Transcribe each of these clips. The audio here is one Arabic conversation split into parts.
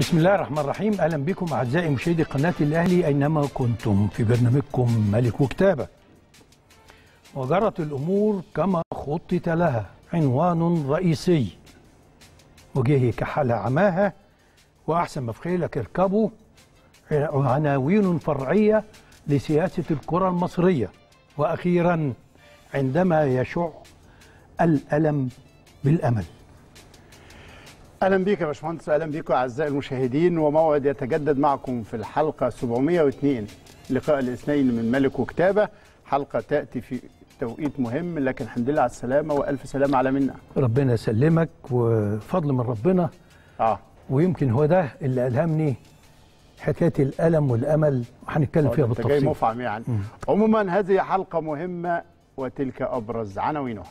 بسم الله الرحمن الرحيم اهلا بكم اعزائي مشاهدي قناه الاهلي اينما كنتم في برنامجكم ملك وكتابه وجرت الامور كما خطط لها عنوان رئيسي وجهه كحال عماها واحسن ما في خيلك اركبه عناوين فرعيه لسياسه الكره المصريه واخيرا عندما يشع الالم بالامل اهلا بيك يا باشمهندس واهلا بيكم اعزائي المشاهدين وموعد يتجدد معكم في الحلقه 702 لقاء الاثنين من ملك وكتابه حلقه تاتي في توقيت مهم لكن الحمد لله على السلامه والف سلامه على منا ربنا يسلمك وفضل من ربنا اه ويمكن هو ده اللي الهمني حكايه الالم والامل وهنتكلم آه، فيها بالتفصيل جاي مفعم يعني عموما هذه حلقه مهمه وتلك ابرز عناوينها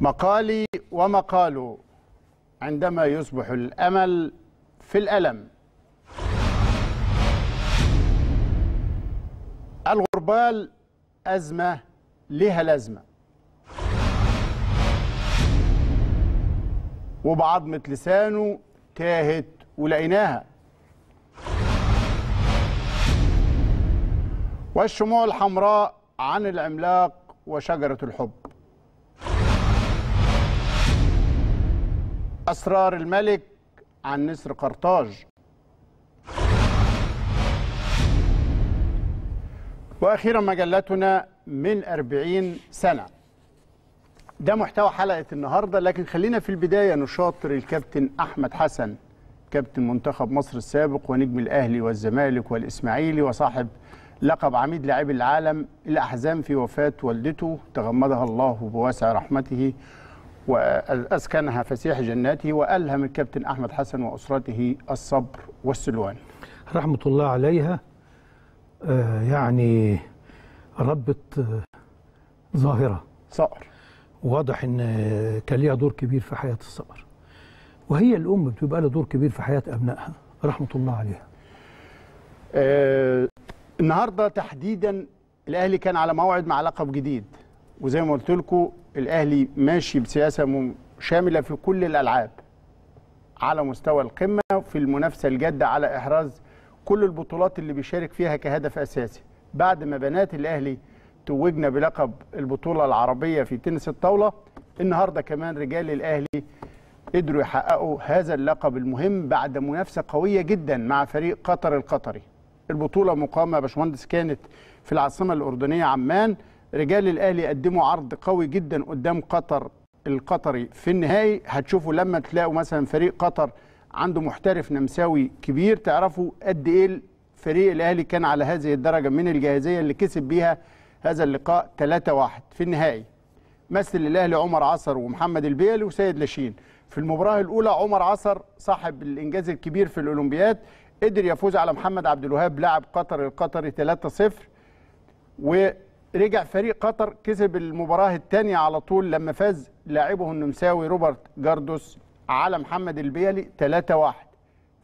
مقالي ومقاله عندما يصبح الأمل في الألم الغربال أزمة لها لازمة وبعضمة لسانه تاهت ولقيناها والشموع الحمراء عن العملاق وشجرة الحب أسرار الملك عن نسر قرطاج وأخيرا مجلتنا من أربعين سنة ده محتوى حلقة النهاردة لكن خلينا في البداية نشاطر الكابتن أحمد حسن كابتن منتخب مصر السابق ونجم الأهلي والزمالك والإسماعيلي وصاحب لقب عميد لاعبي العالم الأحزان في وفاة والدته تغمدها الله بواسع رحمته وأسكنها فسيح جناته وألهم الكابتن أحمد حسن وأسرته الصبر والسلوان رحمة الله عليها آه، يعني ربت آه، ظاهرة صقر واضح ان آه، كان ليها دور كبير في حياه الصقر وهي الام بتبقى لها دور كبير في حياه ابنائها رحمه الله عليها آه النهارده تحديدا الاهلي كان على موعد مع لقب جديد وزي ما قلت لكم الاهلي ماشي بسياسه شامله في كل الالعاب على مستوى القمه في المنافسه الجاده على احراز كل البطولات اللي بيشارك فيها كهدف اساسي بعد ما بنات الاهلي توجنا بلقب البطوله العربيه في تنس الطاوله النهارده كمان رجال الاهلي قدروا يحققوا هذا اللقب المهم بعد منافسه قويه جدا مع فريق قطر القطري البطوله مقامه يا باشمهندس كانت في العاصمه الاردنيه عمان رجال الاهلي قدموا عرض قوي جدا قدام قطر القطري في النهائي هتشوفوا لما تلاقوا مثلا فريق قطر عنده محترف نمساوي كبير تعرفوا قد ايه فريق الاهلي كان على هذه الدرجه من الجاهزيه اللي كسب بيها هذا اللقاء 3-1 في النهائي مثل الاهلي عمر عصر ومحمد البيلي وسيد لاشين في المباراه الاولى عمر عصر صاحب الانجاز الكبير في الاولمبياد قدر يفوز على محمد عبد الوهاب لاعب قطر القطري 3-0 و رجع فريق قطر كسب المباراه الثانيه على طول لما فاز لاعبه النمساوي روبرت جاردوس على محمد البيلي 3-1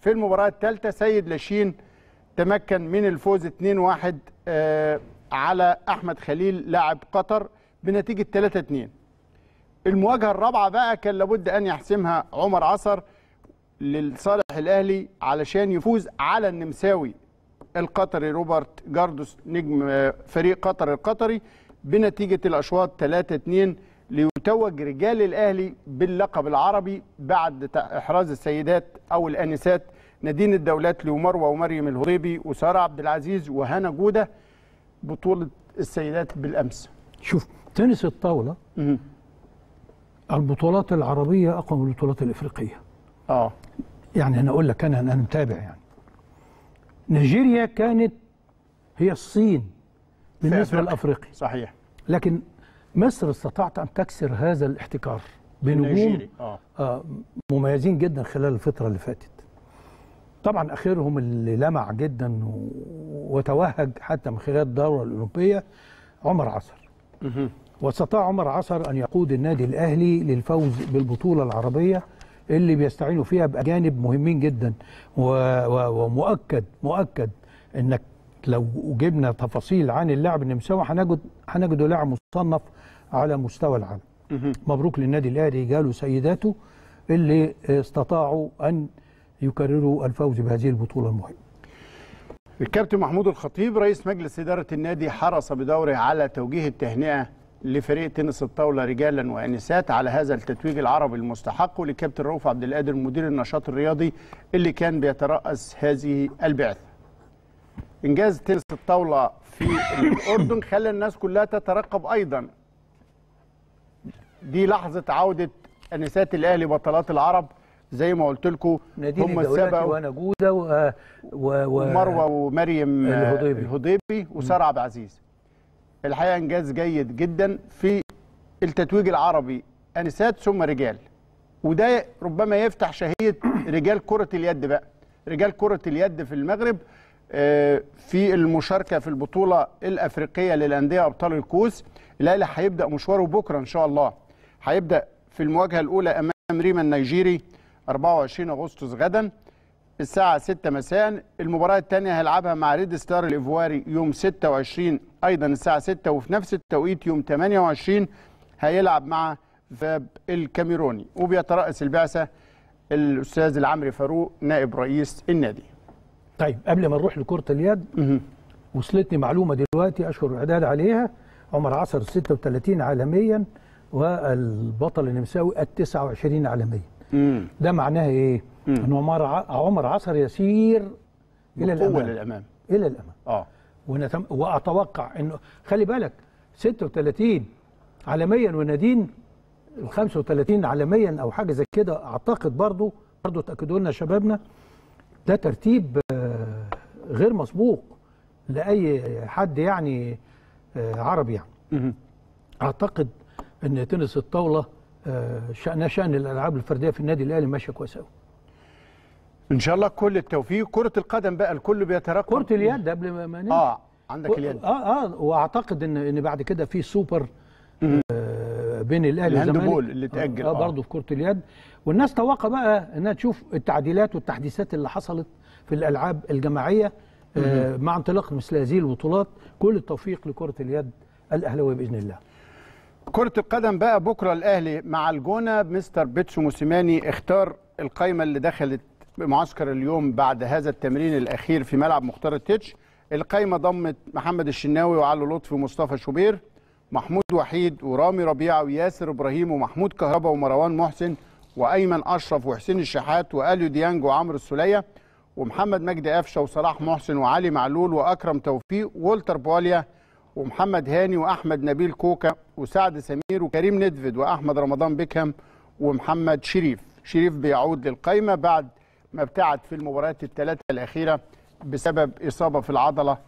في المباراه الثالثه سيد لاشين تمكن من الفوز 2-1 آه، على احمد خليل لاعب قطر بنتيجه 3-2 المواجهه الرابعه بقى كان لابد ان يحسمها عمر عصر للصالح الاهلي علشان يفوز على النمساوي القطري روبرت جاردوس نجم آه، فريق قطر القطري بنتيجة الأشواط 3-2 ليتوج رجال الأهلي باللقب العربي بعد إحراز السيدات أو الأنسات نادين الدولات لمروة ومريم الهضيبي وسارة عبد العزيز وهنا جودة بطولة السيدات بالأمس شوف تنس الطاولة البطولات العربية أقوى من البطولات الإفريقية اه يعني أنا أقول لك أنا أنا متابع يعني نيجيريا كانت هي الصين بالنسبة لأفريقيا صحيح لكن مصر استطاعت أن تكسر هذا الاحتكار بنجوم آه. آه مميزين جدا خلال الفترة اللي فاتت طبعا اخرهم اللي لمع جدا وتوهج حتى من خلال الدوره الاوروبيه عمر عصر واستطاع عمر عصر ان يقود النادي الاهلي للفوز بالبطوله العربيه اللي بيستعينوا فيها باجانب مهمين جدا ومؤكد مؤكد انك لو جبنا تفاصيل عن اللاعب النمساوي هنجد هنجده لاعب مصنف على مستوى العالم مبروك للنادي الاهلي جاله سيداته اللي استطاعوا ان يكرروا الفوز بهذه البطوله المهمه الكابتن محمود الخطيب رئيس مجلس إدارة النادي حرص بدوره على توجيه التهنئة لفريق تنس الطاوله رجالا وانسات على هذا التتويج العربي المستحق ولكابتن رؤوف عبد القادر مدير النشاط الرياضي اللي كان بيترأس هذه البعثه. انجاز تنس الطاوله في الاردن خلى الناس كلها تترقب ايضا. دي لحظه عوده انسات الاهلي بطلات العرب زي ما قلت لكم هم السبق وانا جوده و... و... و... ومروه ومريم الهضيبي, الهضيبي وساره عبد العزيز الحقيقه انجاز جيد جدا في التتويج العربي انسات ثم رجال وده ربما يفتح شهيه رجال كره اليد بقى رجال كره اليد في المغرب آه، في المشاركه في البطوله الافريقيه للانديه ابطال الكوس الاهلي هيبدا مشواره بكره ان شاء الله هيبدا في المواجهه الاولى امام ريما النيجيري 24 اغسطس غدا الساعة 6 مساء المباراة الثانية هيلعبها مع ريد ستار الإيفواري يوم 26 أيضا الساعة 6 وفي نفس التوقيت يوم 28 هيلعب مع فاب الكاميروني وبيترأس البعثة الأستاذ العمري فاروق نائب رئيس النادي طيب قبل ما نروح لكرة اليد وصلتني معلومة دلوقتي أشهر إعداد عليها عمر عصر 36 عالميا والبطل النمساوي ال 29 عالميا ده معناها إيه؟ ان عمر عمر عصر يسير الى الامام للامام الى الامام اه ونتم... واتوقع انه خلي بالك 36 عالميا ونادين ال 35 عالميا او حاجه زي كده اعتقد برضو برضو تاكدوا لنا شبابنا ده ترتيب آه، غير مسبوق لاي حد يعني آه، عربي يعني اعتقد ان تنس الطاوله آه، شان شان الالعاب الفرديه في النادي الاهلي ماشيه كويس قوي ان شاء الله كل التوفيق كره القدم بقى الكل بيترقب كره اليد قبل ما نمشي اه عندك اليد اه اه واعتقد ان ان بعد كده في سوبر آه بين الاهلي والزمالك اللي تاجل آه, آه, برضه في كره اليد والناس توقع بقى انها تشوف التعديلات والتحديثات اللي حصلت في الالعاب الجماعيه آه مع انطلاق مثل هذه البطولات كل التوفيق لكره اليد الاهلاويه باذن الله كرة القدم بقى بكرة الأهلي مع الجونة مستر بيتشو موسيماني اختار القايمة اللي دخلت بمعسكر اليوم بعد هذا التمرين الاخير في ملعب مختار التتش القايمه ضمت محمد الشناوي وعلو لطفي ومصطفى شوبير محمود وحيد ورامي ربيعه وياسر ابراهيم ومحمود كهربا ومروان محسن وايمن اشرف وحسين الشحات واليو ديانج وعمرو السليه ومحمد مجدي قفشه وصلاح محسن وعلي معلول واكرم توفيق وولتر بواليا ومحمد هاني واحمد نبيل كوكا وسعد سمير وكريم ندفد واحمد رمضان بيكهام ومحمد شريف شريف بيعود للقايمه بعد ما ابتعد في المباريات الثلاثة الأخيرة بسبب إصابة في العضلة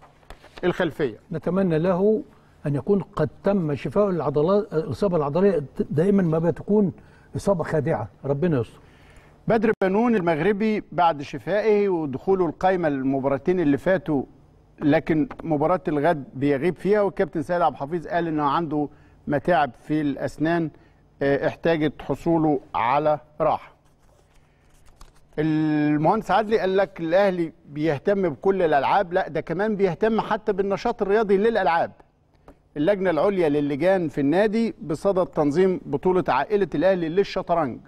الخلفية نتمنى له أن يكون قد تم شفاء العضلات الإصابة العضلية دائما ما بتكون إصابة خادعة ربنا يستر بدر بنون المغربي بعد شفائه ودخوله القايمة المباراتين اللي فاتوا لكن مباراة الغد بيغيب فيها والكابتن سيد عبد الحفيظ قال انه عنده متاعب في الاسنان آه، احتاجت حصوله على راحه المهندس عدلي قال لك الاهلي بيهتم بكل الالعاب لا ده كمان بيهتم حتى بالنشاط الرياضي للالعاب اللجنه العليا للجان في النادي بصدد تنظيم بطوله عائله الاهلي للشطرنج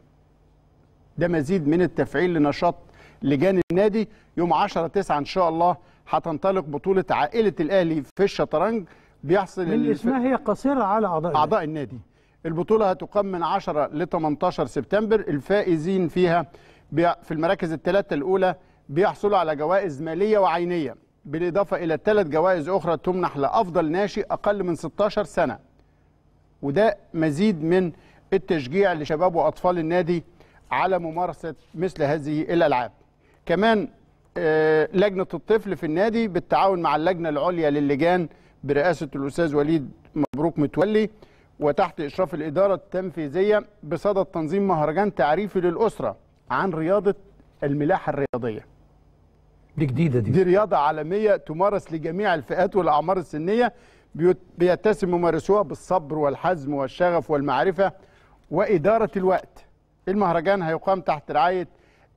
ده مزيد من التفعيل لنشاط لجان النادي يوم 10 9 ان شاء الله هتنطلق بطوله عائله الاهلي في الشطرنج بيحصل من اسمها هي قصيره على اعضاء اعضاء النادي البطوله هتقام من 10 ل 18 سبتمبر الفائزين فيها في المراكز الثلاثة الأولى بيحصلوا على جوائز مالية وعينية بالإضافة إلى ثلاث جوائز أخرى تمنح لأفضل ناشئ أقل من 16 سنة وده مزيد من التشجيع لشباب وأطفال النادي على ممارسة مثل هذه الألعاب كمان آه، لجنة الطفل في النادي بالتعاون مع اللجنة العليا للجان برئاسة الأستاذ وليد مبروك متولي وتحت إشراف الإدارة التنفيذية بصدد تنظيم مهرجان تعريفي للأسرة عن رياضه الملاحه الرياضيه دي جديده دي دي رياضه عالميه تمارس لجميع الفئات والاعمار السنيه بيتسم ممارسوها بالصبر والحزم والشغف والمعرفه واداره الوقت المهرجان هيقام تحت رعايه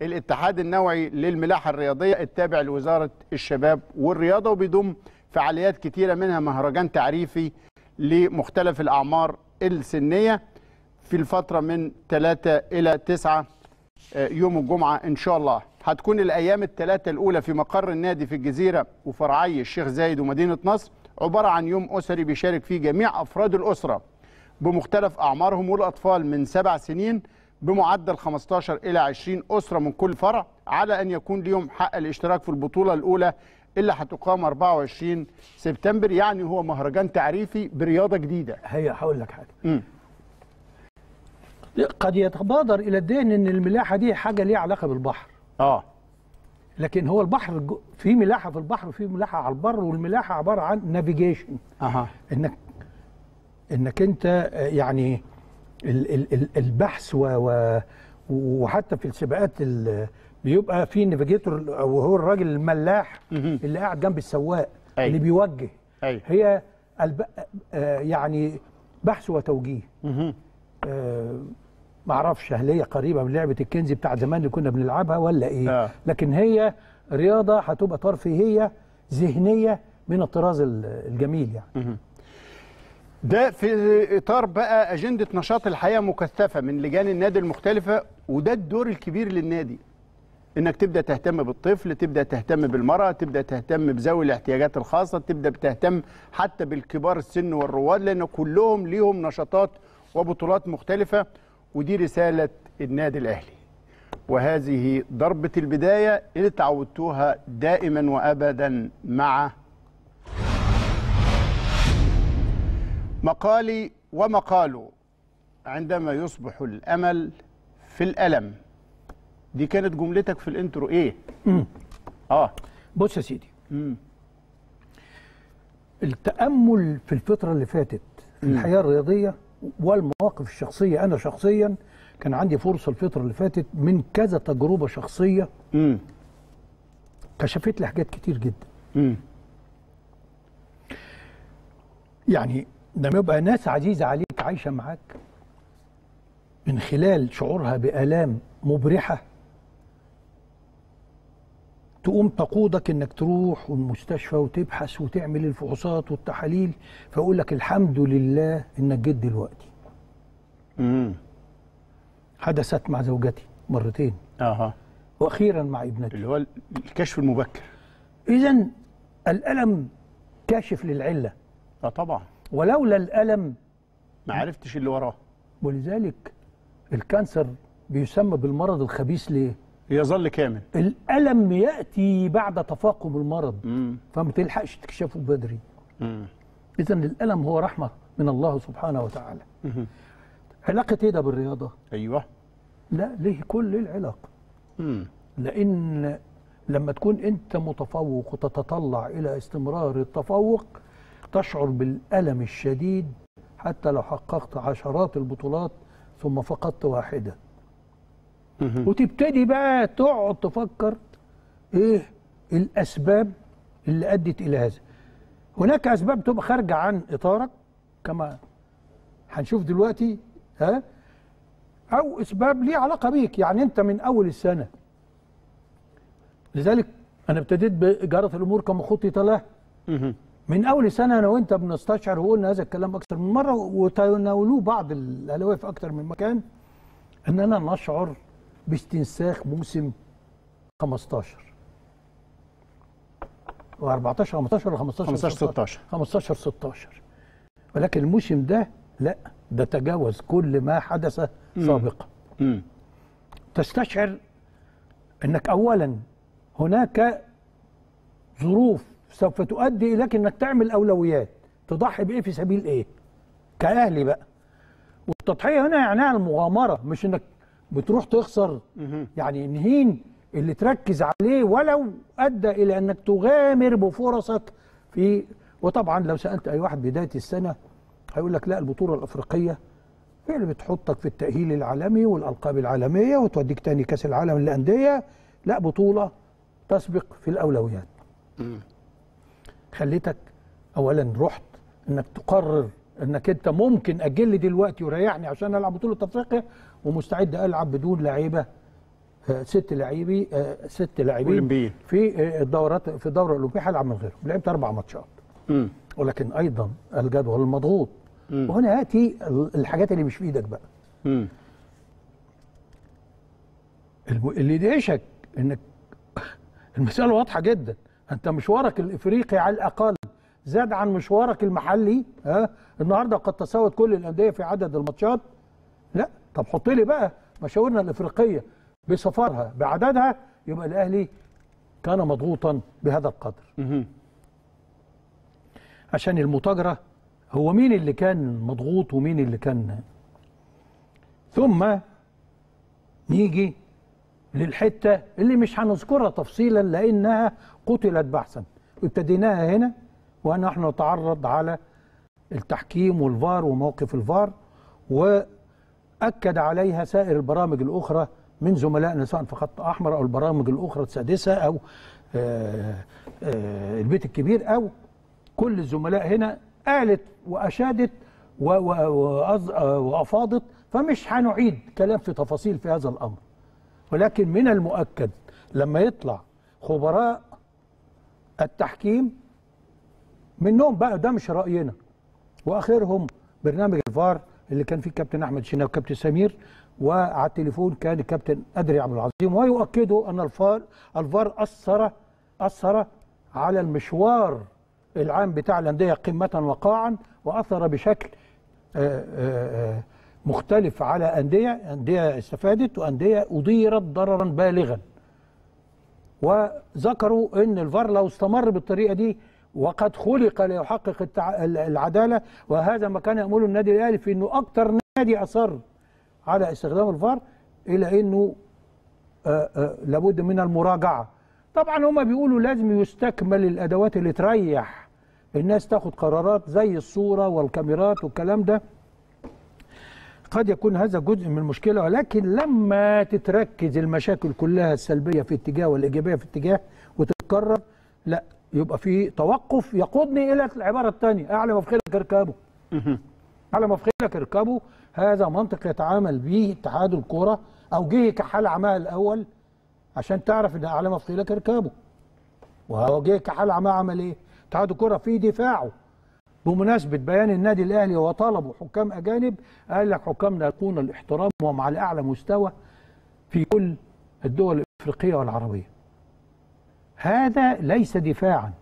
الاتحاد النوعي للملاحه الرياضيه التابع لوزاره الشباب والرياضه وبيضم فعاليات كتيره منها مهرجان تعريفي لمختلف الاعمار السنيه في الفتره من 3 الى 9 آه، يوم الجمعه ان شاء الله هتكون الايام الثلاثه الاولى في مقر النادي في الجزيره وفرعي الشيخ زايد ومدينه نصر عباره عن يوم اسري بيشارك فيه جميع افراد الاسره بمختلف اعمارهم والاطفال من سبع سنين بمعدل 15 الى 20 اسره من كل فرع على ان يكون ليهم حق الاشتراك في البطوله الاولى اللي هتقام 24 سبتمبر يعني هو مهرجان تعريفي برياضه جديده هي هقول لك حاجه قد يتبادر الى الذهن ان الملاحه دي حاجه ليها علاقه بالبحر اه لكن هو البحر في ملاحه في البحر وفي ملاحه على البر والملاحه عباره عن نافيجيشن اها انك انك انت آه، يعني البحث و و وحتى في السباقات بيبقى في نافيجيتور وهو الراجل الملاح اللي قاعد جنب السواق أي. أيوه. اللي بيوجه أي. أيوه. هي الب... آه، يعني بحث وتوجيه معرفش هل هي قريبه من لعبه الكنز بتاع زمان اللي كنا بنلعبها ولا ايه آه. لكن هي رياضه هتبقى ترفيهيه ذهنيه من الطراز الجميل يعني مه. ده في اطار بقى اجنده نشاط الحياه مكثفه من لجان النادي المختلفه وده الدور الكبير للنادي انك تبدا تهتم بالطفل تبدا تهتم بالمراه تبدا تهتم بذوي الاحتياجات الخاصه تبدا تهتم حتى بالكبار السن والرواد لان كلهم ليهم نشاطات وبطولات مختلفه ودي رسالة النادي الأهلي وهذه ضربة البداية اللي تعودتوها دائما وأبدا مع مقالي ومقاله عندما يصبح الأمل في الألم دي كانت جملتك في الانترو ايه؟ مم. اه بص يا سيدي مم. التأمل في الفترة اللي فاتت في الحياة الرياضية والمواقف الشخصيه انا شخصيا كان عندي فرصه الفتره اللي فاتت من كذا تجربه شخصيه امم كشفت لي حاجات كتير جدا امم يعني لما يبقى ناس عزيزه عليك عايشه معاك من خلال شعورها بالام مبرحه تقوم تقودك انك تروح والمستشفى وتبحث وتعمل الفحوصات والتحاليل فاقول لك الحمد لله انك جيت دلوقتي. امم حدثت مع زوجتي مرتين. اها واخيرا مع ابنتي. اللي هو الكشف المبكر. اذا الالم كاشف للعله. اه طبعا. ولولا الالم ما عرفتش اللي وراه. ولذلك الكانسر بيسمى بالمرض الخبيث ليه؟ يظل كامل الألم يأتي بعد تفاقم المرض مم. فما تلحقش تكشفه بدري إذا الألم هو رحمة من الله سبحانه وتعالى مم. علاقة إيه ده بالرياضة؟ أيوه لا ليه كل العلاقة مم. لأن لما تكون أنت متفوق وتتطلع إلى استمرار التفوق تشعر بالألم الشديد حتى لو حققت عشرات البطولات ثم فقدت واحدة وتبتدي بقى تقعد تفكر ايه الاسباب اللي ادت الى هذا هناك اسباب تبقى خارجه عن اطارك كما هنشوف دلوقتي ها او اسباب ليه علاقه بيك يعني انت من اول السنه لذلك انا ابتديت باجاره الامور كما خطط له من اول سنه انا وانت بنستشعر وقلنا هذا الكلام اكثر من مره وتناولوه بعض الالواف في اكثر من مكان اننا نشعر باستنساخ موسم 15 و14 15 ولا 15 15 16 15 16 ولكن الموسم ده لا ده تجاوز كل ما حدث سابقا تستشعر انك اولا هناك ظروف سوف تؤدي اليك انك تعمل اولويات تضحي بايه في سبيل ايه كاهلي بقى والتضحيه هنا يعني المغامره مش انك بتروح تخسر يعني نهين اللي تركز عليه ولو ادى الى انك تغامر بفرصك في وطبعا لو سالت اي واحد بدايه السنه هيقول لك لا البطوله الافريقيه هي اللي بتحطك في التاهيل العالمي والالقاب العالميه وتوديك تاني كاس العالم للانديه لا بطوله تسبق في الاولويات خليتك اولا رحت انك تقرر انك انت ممكن اجل دلوقتي وريحني عشان العب بطوله افريقيا ومستعد العب بدون لعيبه آه، ست لعيبي آه، ست لاعبين في آه، الدورات في الدوره الاولمبيه هلعب من غيرهم لعبت اربع ماتشات ولكن ايضا الجدول المضغوط وهنا ياتي الحاجات اللي مش في ايدك بقى مم. اللي يدهشك انك المساله واضحه جدا انت مشوارك الافريقي على الاقل زاد عن مشوارك المحلي ها النهارده قد تساوت كل الانديه في عدد الماتشات لا طب حط لي بقى مشاورنا الافريقيه بسفرها بعددها يبقى الاهلي كان مضغوطا بهذا القدر عشان المتاجره هو مين اللي كان مضغوط ومين اللي كان ثم نيجي للحته اللي مش هنذكرها تفصيلا لانها قتلت بحثا ابتديناها هنا ونحن نتعرض على التحكيم والفار وموقف الفار و أكد عليها سائر البرامج الأخرى من زملائنا سواء في خط أحمر أو البرامج الأخرى السادسة أو آه، آه، البيت الكبير أو كل الزملاء هنا قالت وأشادت آه، وأفاضت فمش هنعيد كلام في تفاصيل في هذا الأمر ولكن من المؤكد لما يطلع خبراء التحكيم منهم بقى ده مش رأينا وآخرهم برنامج الفار اللي كان فيه كابتن احمد شناوي وكابتن سمير وعلى التليفون كان الكابتن ادري عبد العظيم ويؤكدوا ان الفار الفار اثر اثر على المشوار العام بتاع الانديه قمه وقاعا واثر بشكل آه، آه، آه، مختلف على انديه انديه استفادت وانديه اديرت ضررا بالغا وذكروا ان الفار لو استمر بالطريقه دي وقد خلق ليحقق العداله وهذا ما كان يامله النادي الاهلي في انه اكثر نادي اصر على استخدام الفار الى انه آآ آه، آآ آه، لابد من المراجعه طبعا هما بيقولوا لازم يستكمل الادوات اللي تريح الناس تاخد قرارات زي الصوره والكاميرات والكلام ده قد يكون هذا جزء من المشكله ولكن لما تتركز المشاكل كلها السلبيه في اتجاه والايجابيه في اتجاه وتتكرر لا يبقى في توقف يقودني الى العباره الثانيه اعلى ما في خيلك اركبه اعلم ما في خيلك اركبه هذا منطق يتعامل به اتحاد الكوره او جه كحال عماه الاول عشان تعرف ان اعلى ما في خيلك اركبه وهو جه كحال عماه عمل ايه؟ اتحاد الكوره في دفاعه بمناسبة بيان النادي الأهلي وطلبوا حكام أجانب قال لك حكامنا يكون الاحترام ومع الأعلى مستوى في كل الدول الإفريقية والعربية هذا ليس دفاعا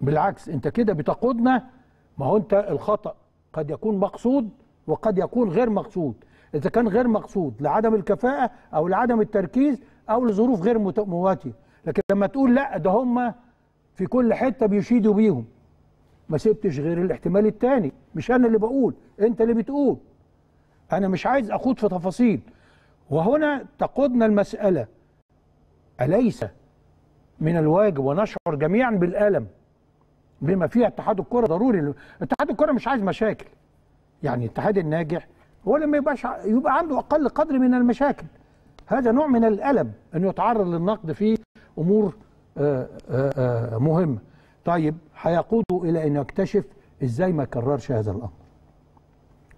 بالعكس انت كده بتقودنا ما هو انت الخطأ قد يكون مقصود وقد يكون غير مقصود إذا كان غير مقصود لعدم الكفاءة أو لعدم التركيز أو لظروف غير مواتية لكن لما تقول لا ده هم في كل حتة بيشيدوا بيهم ما سبتش غير الاحتمال الثاني مش أنا اللي بقول أنت اللي بتقول أنا مش عايز أخوض في تفاصيل وهنا تقودنا المسألة أليس من الواجب ونشعر جميعا بالالم بما فيها اتحاد الكره ضروري اتحاد الكره مش عايز مشاكل يعني الاتحاد الناجح هو لما يبقاش يبقى عنده اقل قدر من المشاكل هذا نوع من الالم انه يتعرض للنقد في امور آه، آه، آه، مهمه طيب هيقوده الى انه يكتشف ازاي ما يكررش هذا الامر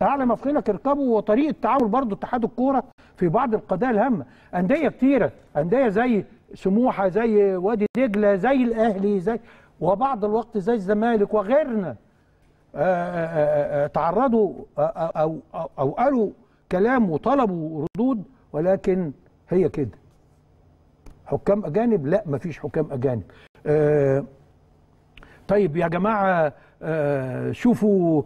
اعلى مفخلك اركبه وطريقه تعامل برضه اتحاد الكوره في بعض القضايا الهامه انديه كتيره انديه زي سموحه زي وادي دجله زي الاهلي زي وبعض الوقت زي الزمالك وغيرنا آه، آه، آه، تعرضوا او او, أو قالوا كلام وطلبوا ردود ولكن هي كده حكام اجانب لا مفيش حكام اجانب طيب يا جماعه شوفوا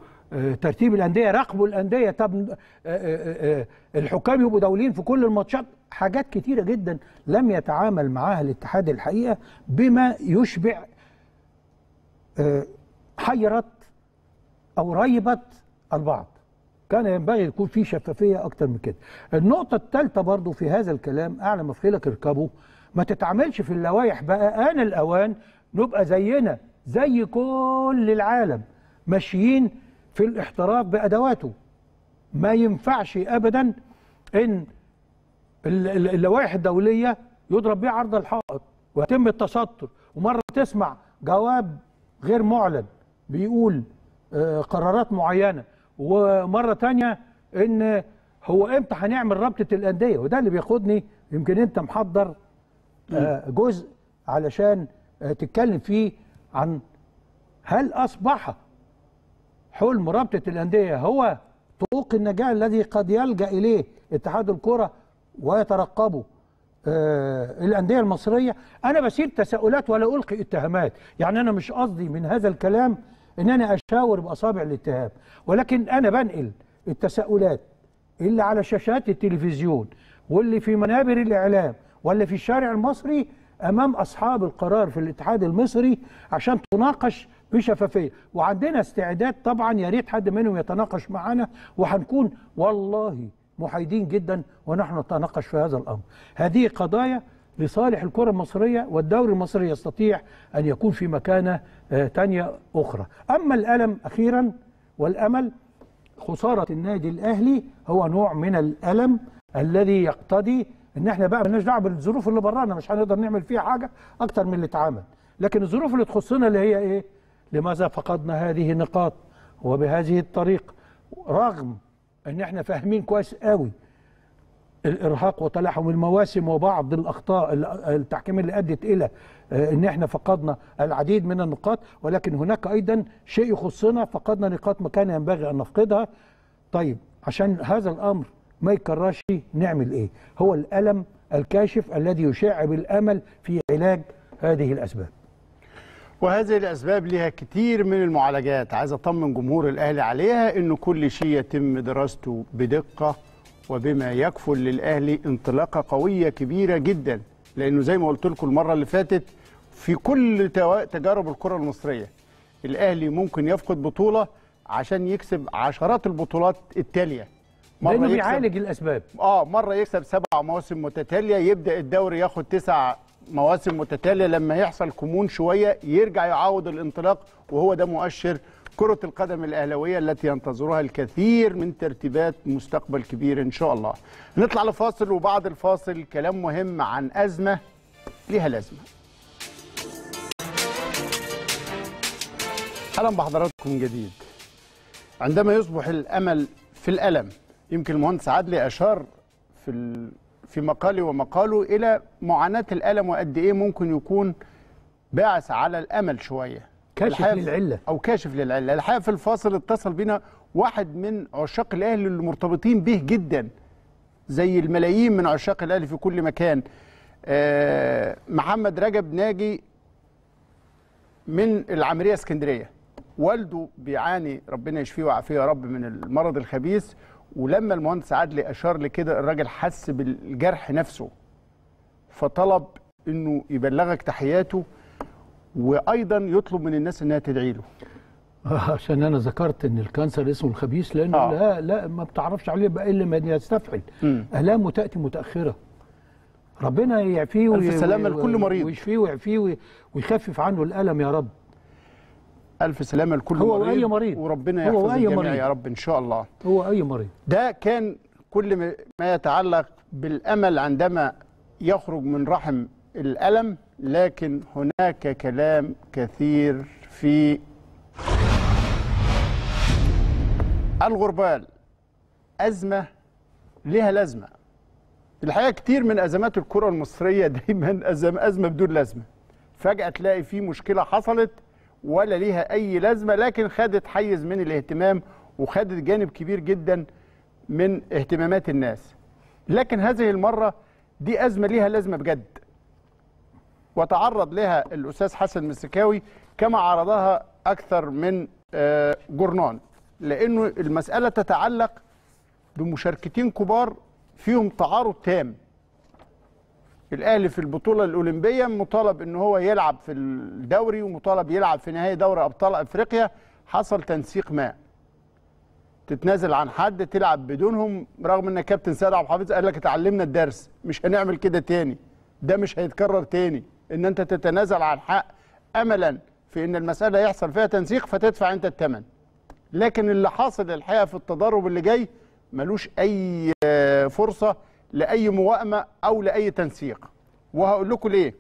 ترتيب الانديه راقبوا الانديه طب آه، آه، آه، الحكام يبقوا دوليين في كل الماتشات حاجات كتيره جدا لم يتعامل معاها الاتحاد الحقيقه بما يشبع حيرت او ريبت البعض كان ينبغي يكون في شفافيه اكتر من كده النقطه الثالثه برضو في هذا الكلام اعلى ما في خيلك اركبه ما تتعاملش في اللوائح بقى ان الاوان نبقى زينا زي كل العالم ماشيين في الاحتراف بأدواته ما ينفعش أبدا إن اللوائح الدولية يضرب بيها عرض الحائط ويتم التستر ومرة تسمع جواب غير معلن بيقول آه، قرارات معينة ومرة تانية إن هو امتى هنعمل رابطة الأندية وده اللي بياخدني يمكن أنت محضر آه، جزء علشان آه، تتكلم فيه عن هل أصبح حول مرابطة الأندية هو طوق النجاة الذي قد يلجأ إليه اتحاد الكرة ويترقبه آه الأندية المصرية أنا بسير تساؤلات ولا ألقي اتهامات يعني أنا مش قصدي من هذا الكلام إن أنا أشاور بأصابع الاتهام ولكن أنا بنقل التساؤلات اللي على شاشات التلفزيون واللي في منابر الإعلام واللي في الشارع المصري أمام أصحاب القرار في الاتحاد المصري عشان تناقش بشفافيه وعندنا استعداد طبعا يا ريت حد منهم يتناقش معانا وهنكون والله محايدين جدا ونحن نتناقش في هذا الامر هذه قضايا لصالح الكرة المصرية والدوري المصري يستطيع أن يكون في مكانة آه، تانية أخرى أما الألم أخيرا والأمل خسارة النادي الأهلي هو نوع من الألم الذي يقتضي ان احنا بقى مالناش دعوه بالظروف اللي برانا مش هنقدر نعمل فيها حاجه اكتر من اللي اتعمل لكن الظروف اللي تخصنا اللي هي ايه لماذا فقدنا هذه النقاط وبهذه الطريقة رغم ان احنا فاهمين كويس قوي الارهاق وتلاحم المواسم وبعض الاخطاء التحكيم اللي ادت الى آه، ان احنا فقدنا العديد من النقاط ولكن هناك ايضا شيء يخصنا فقدنا نقاط ما كان ينبغي ان نفقدها طيب عشان هذا الامر ما يتكررش نعمل ايه هو الالم الكاشف الذي يشع بالامل في علاج هذه الاسباب وهذه الأسباب لها كتير من المعالجات عايز أطمن جمهور الأهلي عليها أنه كل شيء يتم دراسته بدقة وبما يكفل للأهلي انطلاقة قوية كبيرة جدا لأنه زي ما قلت لكم المرة اللي فاتت في كل تجارب الكرة المصرية الأهلي ممكن يفقد بطولة عشان يكسب عشرات البطولات التالية مرة لأنه بيعالج الأسباب آه مرة يكسب سبع مواسم متتالية يبدأ الدوري ياخد تسع مواسم متتاليه لما يحصل كمون شويه يرجع يعوض الانطلاق وهو ده مؤشر كرة القدم الاهلاويه التي ينتظرها الكثير من ترتيبات مستقبل كبير إن شاء الله نطلع لفاصل وبعد الفاصل كلام مهم عن أزمة ليها لازمة أهلا بحضراتكم جديد عندما يصبح الأمل في الألم يمكن المهندس عدلي أشار في في مقالي ومقاله إلى معاناة الألم وقد إيه ممكن يكون باعث على الأمل شوية كاشف للعلة أو كاشف للعلة الحقيقة في الفاصل اتصل بنا واحد من عشاق الأهلي اللي مرتبطين به جدا زي الملايين من عشاق الأهلي في كل مكان آه محمد رجب ناجي من العمرية اسكندرية والده بيعاني ربنا يشفيه ويعافيه يا رب من المرض الخبيث ولما المهندس عدلي اشار لكده الراجل حس بالجرح نفسه فطلب انه يبلغك تحياته وايضا يطلب من الناس انها تدعي له عشان انا ذكرت ان الكانسر اسمه الخبيث لانه آه. لا لا ما بتعرفش عليه بقى الا ما يستفعل الامه تاتي متاخره ربنا يعفيه الف سلامه لكل مريض ويشفيه ويعفيه ويخفف عنه الالم يا رب الف سلامه لكل هو مريض, وأي مريض وربنا يحفظ الجميع مريض. يا رب ان شاء الله هو اي مريض ده كان كل ما يتعلق بالامل عندما يخرج من رحم الالم لكن هناك كلام كثير في الغربال ازمه لها لازمه الحقيقه كتير من ازمات الكره المصريه دايما ازمه بدون لازمه فجاه تلاقي في مشكله حصلت ولا ليها أي لازمة لكن خدت حيز من الاهتمام وخدت جانب كبير جدا من اهتمامات الناس لكن هذه المرة دي أزمة ليها لازمة بجد وتعرض لها الأستاذ حسن مسكاوي كما عرضها أكثر من آه، جورنان لأنه المسألة تتعلق بمشاركتين كبار فيهم تعارض تام الاهلي في البطوله الاولمبيه مطالب ان هو يلعب في الدوري ومطالب يلعب في نهائي دوري ابطال افريقيا حصل تنسيق ما تتنازل عن حد تلعب بدونهم رغم ان كابتن سيد عبد الحفيظ قال لك اتعلمنا الدرس مش هنعمل كده تاني ده مش هيتكرر تاني ان انت تتنازل عن حق املا في ان المساله يحصل فيها تنسيق فتدفع انت الثمن لكن اللي حاصل الحقيقه في التضارب اللي جاي ملوش اي فرصه لاي موائمه او لاي تنسيق وهقول لكم ليه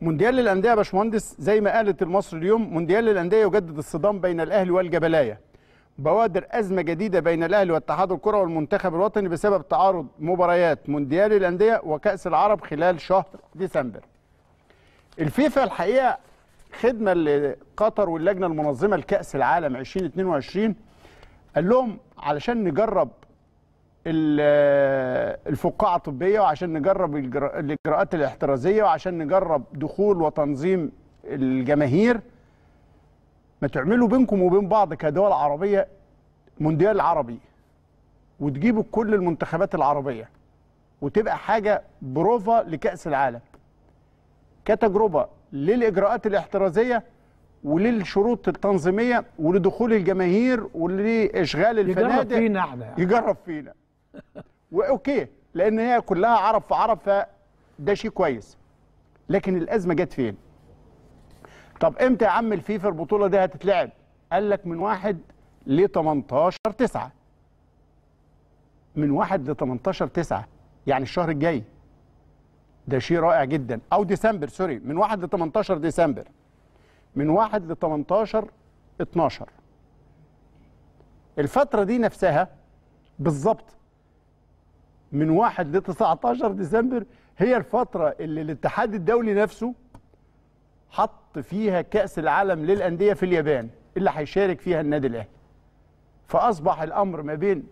مونديال للانديه يا باشمهندس زي ما قالت المصري اليوم مونديال للانديه يجدد الصدام بين الاهلي والجبلايه بوادر ازمه جديده بين الاهلي واتحاد الكره والمنتخب الوطني بسبب تعارض مباريات مونديال الانديه وكاس العرب خلال شهر ديسمبر الفيفا الحقيقه خدمه لقطر واللجنه المنظمه لكاس العالم 2022 قال لهم علشان نجرب الفقاعه الطبيه وعشان نجرب الاجراءات الاحترازيه وعشان نجرب دخول وتنظيم الجماهير ما تعملوا بينكم وبين بعض كدول عربيه مونديال عربي وتجيبوا كل المنتخبات العربيه وتبقى حاجه بروفا لكاس العالم كتجربه للاجراءات الاحترازيه وللشروط التنظيميه ولدخول الجماهير ولاشغال الفنادق يجرب فينا احنا يجرب فينا واوكي لان هي كلها عرب في عرب فده شيء كويس لكن الازمه جت فين طب امتى يا عم الفيفا البطوله دي هتتلعب قال لك من واحد ل 18 9 من واحد ل 18 9 يعني الشهر الجاي ده شيء رائع جدا او ديسمبر سوري من واحد ل 18 ديسمبر من واحد ل 18 12 الفتره دي نفسها بالظبط من 1 ل 19 ديسمبر هي الفترة اللي الاتحاد الدولي نفسه حط فيها كأس العالم للأندية في اليابان اللي هيشارك فيها النادي الأهلي فأصبح الأمر ما بين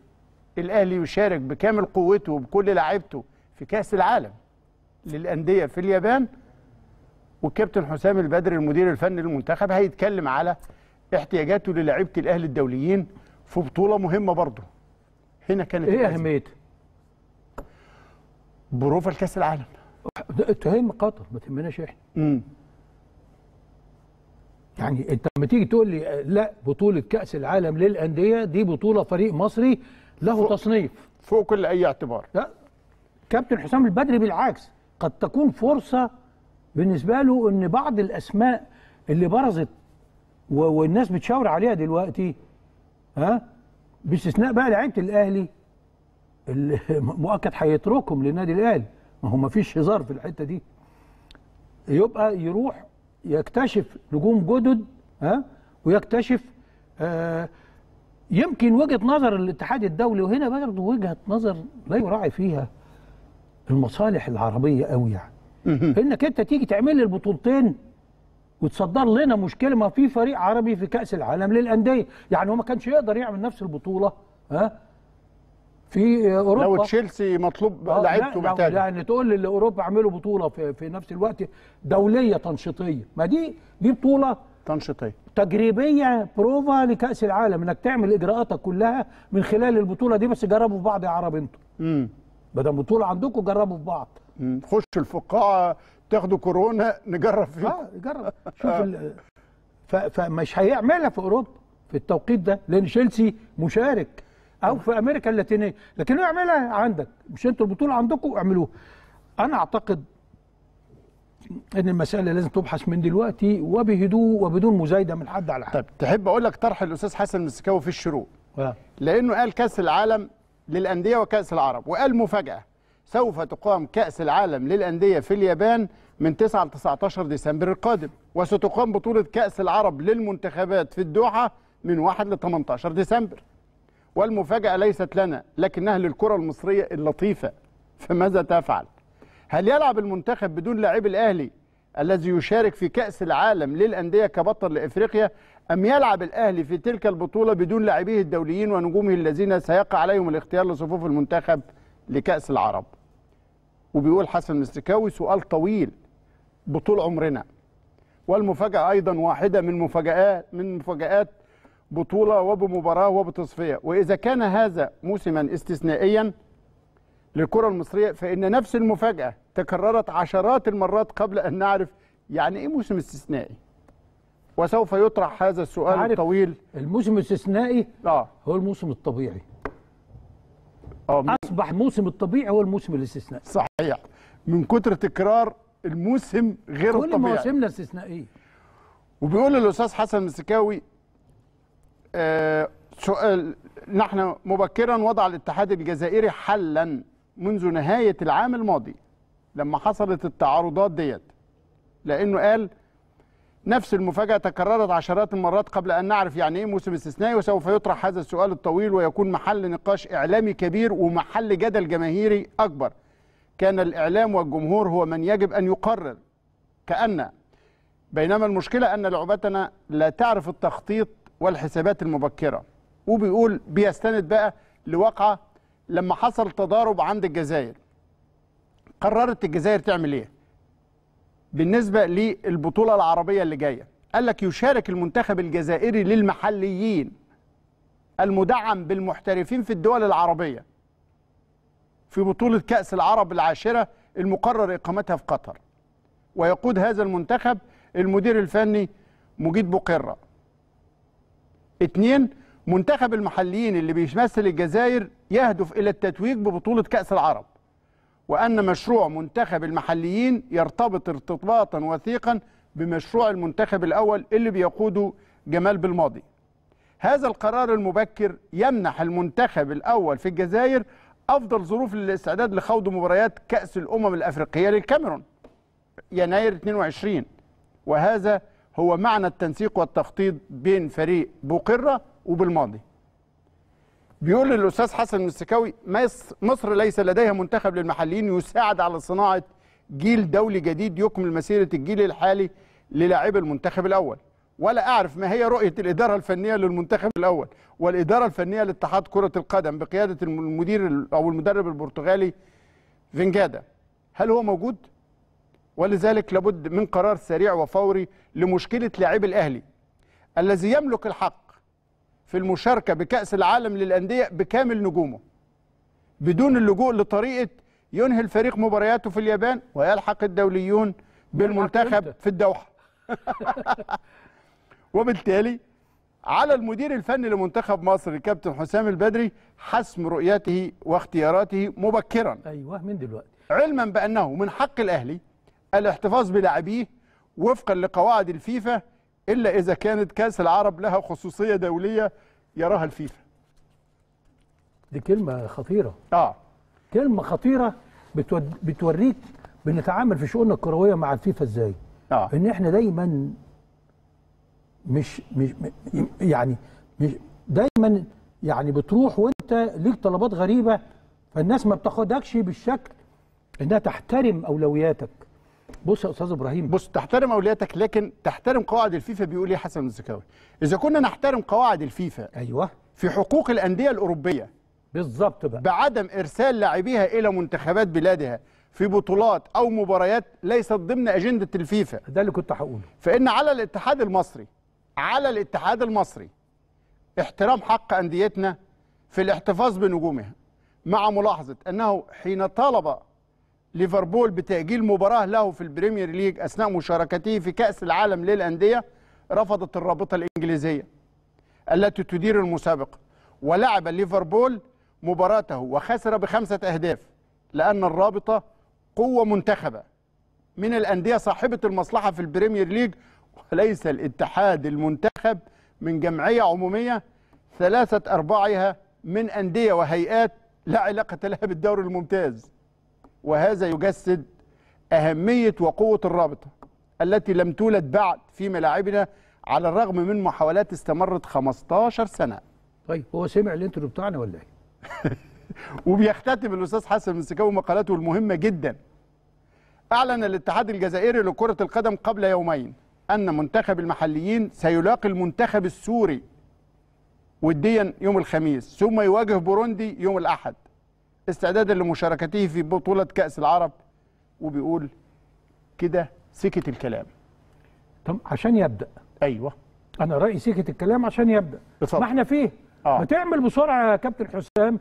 الأهلي يشارك بكامل قوته وبكل لعيبته في كأس العالم للأندية في اليابان والكابتن حسام البدري المدير الفني للمنتخب هيتكلم على احتياجاته للاعيبه الاهلي الدوليين في بطوله مهمه برضه هنا كانت ايه اهميتها بروفا لكاس العالم تهم قطر ما تهمناش احنا امم يعني انت لما تيجي تقول لي لا بطوله كاس العالم للانديه دي بطوله فريق مصري له فوق تصنيف فوق كل اي اعتبار لا كابتن حسام البدري بالعكس قد تكون فرصه بالنسبه له ان بعض الاسماء اللي برزت والناس بتشاور عليها دلوقتي ها باستثناء بقى لعيبه الاهلي مؤكد هيتركهم للنادي الاهلي ما هو ما فيش هزار في الحته دي يبقى يروح يكتشف نجوم جدد ها ويكتشف آه يمكن وجهه نظر الاتحاد الدولي وهنا برضه وجهه نظر لا يراعي فيها المصالح العربيه قوي يعني انك انت تيجي تعمل لي البطولتين وتصدر لنا مشكله ما في فريق عربي في كاس العالم للانديه يعني هو ما كانش يقدر يعمل نفس البطوله ها في اوروبا لو تشيلسي مطلوب آه، لعيبته محتاجه يعني تقول لي اوروبا عملوا بطوله في, في نفس الوقت دوليه تنشيطيه ما دي دي بطوله تنشيطيه تجريبيه بروفا لكاس العالم انك تعمل اجراءاتك كلها من خلال البطوله دي بس جربوا في بعض يا عرب انتوا امم بدل بطوله عندكم جربوا في بعض خش الفقاعه تاخدوا كورونا نجرب فيها اه نجرب شوف ال... فمش هيعملها في اوروبا في التوقيت ده لان تشيلسي مشارك او في امريكا اللاتينيه لكن اعملها عندك مش انتوا البطوله عندكم اعملوها انا اعتقد ان المساله لازم تبحث من دلوقتي وبهدوء وبدون مزايده من حد على حد طب تحب اقول لك طرح الاستاذ حسن السكاوي في الشروق آه. لانه قال كاس العالم للانديه وكاس العرب وقال مفاجاه سوف تقام كاس العالم للانديه في اليابان من 9 ل 19 ديسمبر القادم وستقام بطوله كاس العرب للمنتخبات في الدوحه من 1 ل 18 ديسمبر والمفاجأة ليست لنا لكنها للكرة المصرية اللطيفة فماذا تفعل؟ هل يلعب المنتخب بدون لاعب الأهلي الذي يشارك في كأس العالم للأندية كبطل لإفريقيا أم يلعب الأهلي في تلك البطولة بدون لاعبيه الدوليين ونجومه الذين سيقع عليهم الاختيار لصفوف المنتخب لكأس العرب وبيقول حسن مستكاوي سؤال طويل بطول عمرنا والمفاجأة أيضا واحدة من مفاجآت من مفاجآت بطولة وبمباراة وبتصفية وإذا كان هذا موسما استثنائيا للكرة المصرية فإن نفس المفاجأة تكررت عشرات المرات قبل أن نعرف يعني إيه موسم استثنائي وسوف يطرح هذا السؤال الطويل الموسم الاستثنائي آه. هو الموسم الطبيعي آه، أصبح موسم الطبيعي هو الموسم الاستثنائي صحيح من كتر تكرار الموسم غير كل الطبيعي كل مواسمنا استثنائيه وبيقول الاستاذ حسن مسكاوي آه، سؤال نحن مبكرا وضع الاتحاد الجزائري حلا منذ نهاية العام الماضي لما حصلت التعارضات ديت لأنه قال نفس المفاجأة تكررت عشرات المرات قبل أن نعرف يعني إيه موسم استثنائي وسوف يطرح هذا السؤال الطويل ويكون محل نقاش إعلامي كبير ومحل جدل جماهيري أكبر كان الإعلام والجمهور هو من يجب أن يقرر كأن بينما المشكلة أن لعبتنا لا تعرف التخطيط والحسابات المبكرة وبيقول بيستند بقى لواقعة لما حصل تضارب عند الجزائر قررت الجزائر تعمل ايه بالنسبة للبطولة العربية اللي جاية قال لك يشارك المنتخب الجزائري للمحليين المدعم بالمحترفين في الدول العربية في بطولة كأس العرب العاشرة المقرر إقامتها في قطر ويقود هذا المنتخب المدير الفني مجيد بقرة اثنين منتخب المحليين اللي بيمثل الجزائر يهدف إلى التتويج ببطولة كأس العرب وأن مشروع منتخب المحليين يرتبط ارتباطا وثيقا بمشروع المنتخب الأول اللي بيقوده جمال بالماضي هذا القرار المبكر يمنح المنتخب الأول في الجزائر أفضل ظروف للاستعداد لخوض مباريات كأس الأمم الأفريقية للكاميرون يناير 22 وهذا هو معنى التنسيق والتخطيط بين فريق بوقرة وبالماضي بيقول الأستاذ حسن المستكاوي مصر ليس لديها منتخب للمحليين يساعد على صناعة جيل دولي جديد يكمل مسيرة الجيل الحالي للاعبي المنتخب الأول ولا أعرف ما هي رؤية الإدارة الفنية للمنتخب الأول والإدارة الفنية لاتحاد كرة القدم بقيادة المدير أو المدرب البرتغالي فينجادا هل هو موجود؟ ولذلك لابد من قرار سريع وفوري لمشكلة لاعبي الأهلي الذي يملك الحق في المشاركة بكأس العالم للأندية بكامل نجومه بدون اللجوء لطريقة ينهي الفريق مبارياته في اليابان ويلحق الدوليون بالمنتخب في الدوحة وبالتالي على المدير الفني لمنتخب مصر الكابتن حسام البدري حسم رؤيته واختياراته مبكرا ايوه من دلوقتي علما بانه من حق الاهلي الاحتفاظ بلاعبيه وفقا لقواعد الفيفا الا اذا كانت كاس العرب لها خصوصيه دوليه يراها الفيفا دي كلمه خطيره اه كلمه خطيره بتوريك بنتعامل في شؤوننا الكرويه مع الفيفا ازاي آه. ان احنا دايما مش مش يعني مش دايما يعني بتروح وانت ليك طلبات غريبه فالناس ما بتاخدكش بالشكل انها تحترم اولوياتك بص يا استاذ ابراهيم بص تحترم اولياتك لكن تحترم قواعد الفيفا بيقول ايه حسن الزكاوي اذا كنا نحترم قواعد الفيفا ايوه في حقوق الانديه الاوروبيه بالظبط بقى بعدم ارسال لاعبيها الى منتخبات بلادها في بطولات او مباريات ليست ضمن اجنده الفيفا ده اللي كنت هقوله فان على الاتحاد المصري على الاتحاد المصري احترام حق انديتنا في الاحتفاظ بنجومها مع ملاحظه انه حين طالب ليفربول بتأجيل مباراة له في البريمير ليج أثناء مشاركته في كأس العالم للأندية رفضت الرابطة الإنجليزية التي تدير المسابقة ولعب ليفربول مباراته وخسر بخمسة أهداف لأن الرابطة قوة منتخبة من الأندية صاحبة المصلحة في البريمير ليج وليس الاتحاد المنتخب من جمعية عمومية ثلاثة أرباعها من أندية وهيئات لا علاقة لها بالدوري الممتاز وهذا يجسد أهمية وقوة الرابطة التي لم تولد بعد في ملاعبنا على الرغم من محاولات استمرت 15 سنة طيب هو سمع الانترو بتاعنا ولا ايه؟ وبيختتم الأستاذ حسن السكاوي مقالته المهمة جدا أعلن الاتحاد الجزائري لكرة القدم قبل يومين أن منتخب المحليين سيلاقي المنتخب السوري وديا يوم الخميس ثم يواجه بوروندي يوم الأحد استعدادا لمشاركته في بطولة كأس العرب وبيقول كده سكة الكلام طب عشان يبدأ أيوه أنا رأيي سكة الكلام عشان يبدأ بصدق. ما احنا فيه آه. ما تعمل بسرعة يا كابتن حسام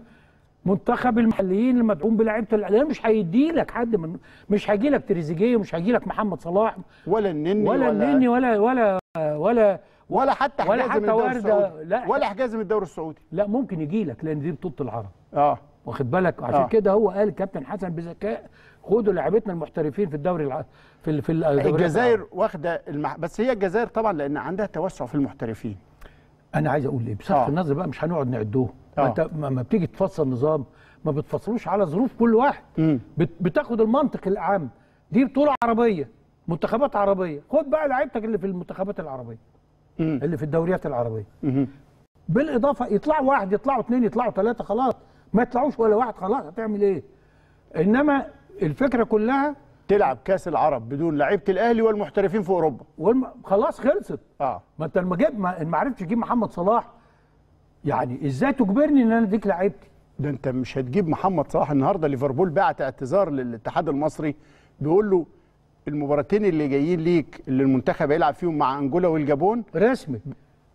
منتخب المحليين المدعوم بلاعيبه الاعلام مش هيدي لك حد من مش هيجي لك تريزيجيه ومش هيجي لك محمد صلاح ولا النني ولا, ولا النني ولا ولا ولا ولا حتى حجازي من الدوري السعودي لا ولا حجازي من الدوري السعودي لا ممكن يجي لك لان دي بطوله العرب اه واخد بالك عشان آه. كده هو قال كابتن حسن بذكاء خدوا لعيبتنا المحترفين في الدوري الع... في ال... في الجزائر واخده المح... بس هي الجزائر طبعا لان عندها توسع في المحترفين انا عايز اقول ايه بصرف آه. النظر بقى مش هنقعد نعدوه آه. انت ما بتيجي تفصل نظام ما بتفصلوش على ظروف كل واحد م. بت... بتاخد المنطق العام دي بطوله عربيه منتخبات عربيه خد بقى لعيبتك اللي في المنتخبات العربيه م. اللي في الدوريات العربيه م. بالاضافه يطلعوا واحد يطلعوا اثنين يطلعوا ثلاثه خلاص ما يطلعوش ولا واحد خلاص هتعمل ايه انما الفكره كلها تلعب كاس العرب بدون لعيبه الاهلي والمحترفين في اوروبا والم... خلاص خلصت اه ما انت لما جاب ما, ما عرفتش تجيب محمد صلاح يعني ازاي تجبرني ان انا اديك لعيبتي ده انت مش هتجيب محمد صلاح النهارده ليفربول بعت اعتذار للاتحاد المصري بيقول له المباراتين اللي جايين ليك اللي المنتخب هيلعب فيهم مع انجولا والجابون رسمي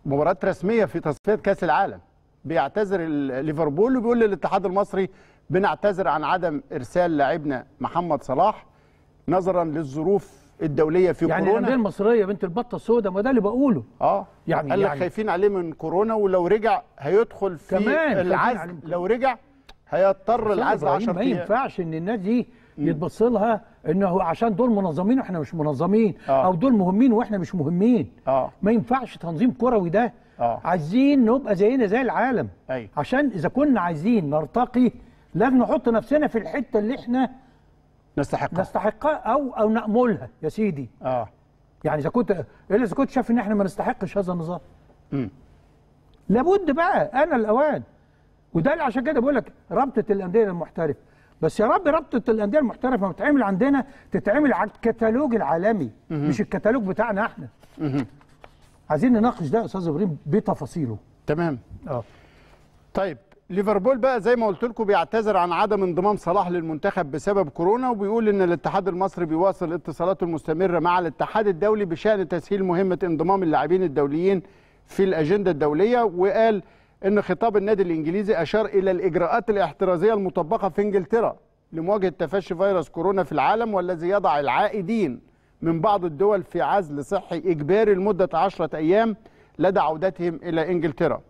مباراه رسميه في تصفيات كاس العالم بيعتذر ليفربول وبيقول للاتحاد المصري بنعتذر عن عدم ارسال لاعبنا محمد صلاح نظرا للظروف الدوليه في يعني كورونا يعني الانديه المصريه بنت البطه السوداء ما ده اللي بقوله اه يعني قال لك يعني خايفين عليه من كورونا ولو رجع هيدخل في كمان العزل لو رجع هيضطر العزل 10 ما ينفعش ان النادي يتبص لها انه عشان دول منظمين واحنا مش منظمين آه. او دول مهمين واحنا مش مهمين آه. ما ينفعش تنظيم كروي ده آه. عايزين نبقى زينا زي العالم أيوة. عشان اذا كنا عايزين نرتقي لازم نحط نفسنا في الحته اللي احنا نستحقها نستحقها او او ناملها يا سيدي اه يعني اذا كنت الا اذا كنت شايف ان احنا ما نستحقش هذا النظام امم لابد بقى انا الاوان وده اللي عشان كده بقول لك رابطه الانديه المحترف بس يا رب رابطه الانديه المحترفه ما بتتعمل عندنا تتعمل على الكتالوج العالمي مش الكتالوج بتاعنا احنا عايزين نناقش ده يا استاذ ابراهيم بتفاصيله تمام اه طيب ليفربول بقى زي ما قلت لكم بيعتذر عن عدم انضمام صلاح للمنتخب بسبب كورونا وبيقول ان الاتحاد المصري بيواصل اتصالاته المستمره مع الاتحاد الدولي بشان تسهيل مهمه انضمام اللاعبين الدوليين في الاجنده الدوليه وقال ان خطاب النادي الانجليزي اشار الى الاجراءات الاحترازيه المطبقه في انجلترا لمواجهه تفشي فيروس كورونا في العالم والذي يضع العائدين من بعض الدول في عزل صحي إجباري لمدة عشرة أيام لدى عودتهم إلى إنجلترا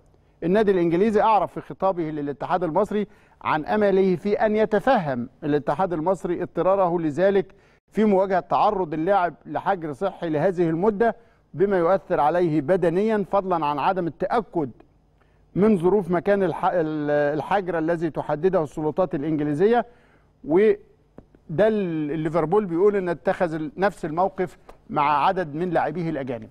النادي الإنجليزي أعرف في خطابه للاتحاد المصري عن أمله في أن يتفهم الاتحاد المصري اضطراره لذلك في مواجهة تعرض اللاعب لحجر صحي لهذه المدة بما يؤثر عليه بدنيا فضلا عن عدم التأكد من ظروف مكان الحجر الذي تحدده السلطات الإنجليزية و ده ليفربول بيقول ان اتخذ نفس الموقف مع عدد من لاعبيه الاجانب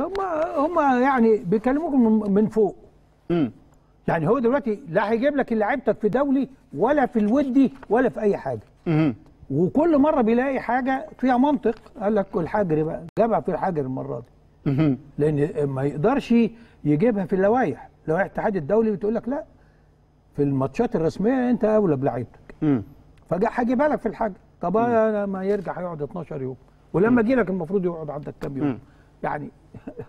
هم هم يعني بيكلموكم من فوق امم يعني هو دلوقتي لا هيجيب لك لعيبتك في دولي ولا في الودي ولا في اي حاجه امم وكل مره بيلاقي حاجه فيها منطق قال لك الحجر بقى جابها في الحجر المره دي امم لان ما يقدرش يجيبها في اللوائح لوائح الاتحاد الدولي بتقول لك لا في الماتشات الرسميه انت اولى بلعيبتك فجاء حاجي بالك في الحاجه طب ما يرجع هيقعد 12 يوم ولما اجي لك المفروض يقعد عندك كام يوم يعني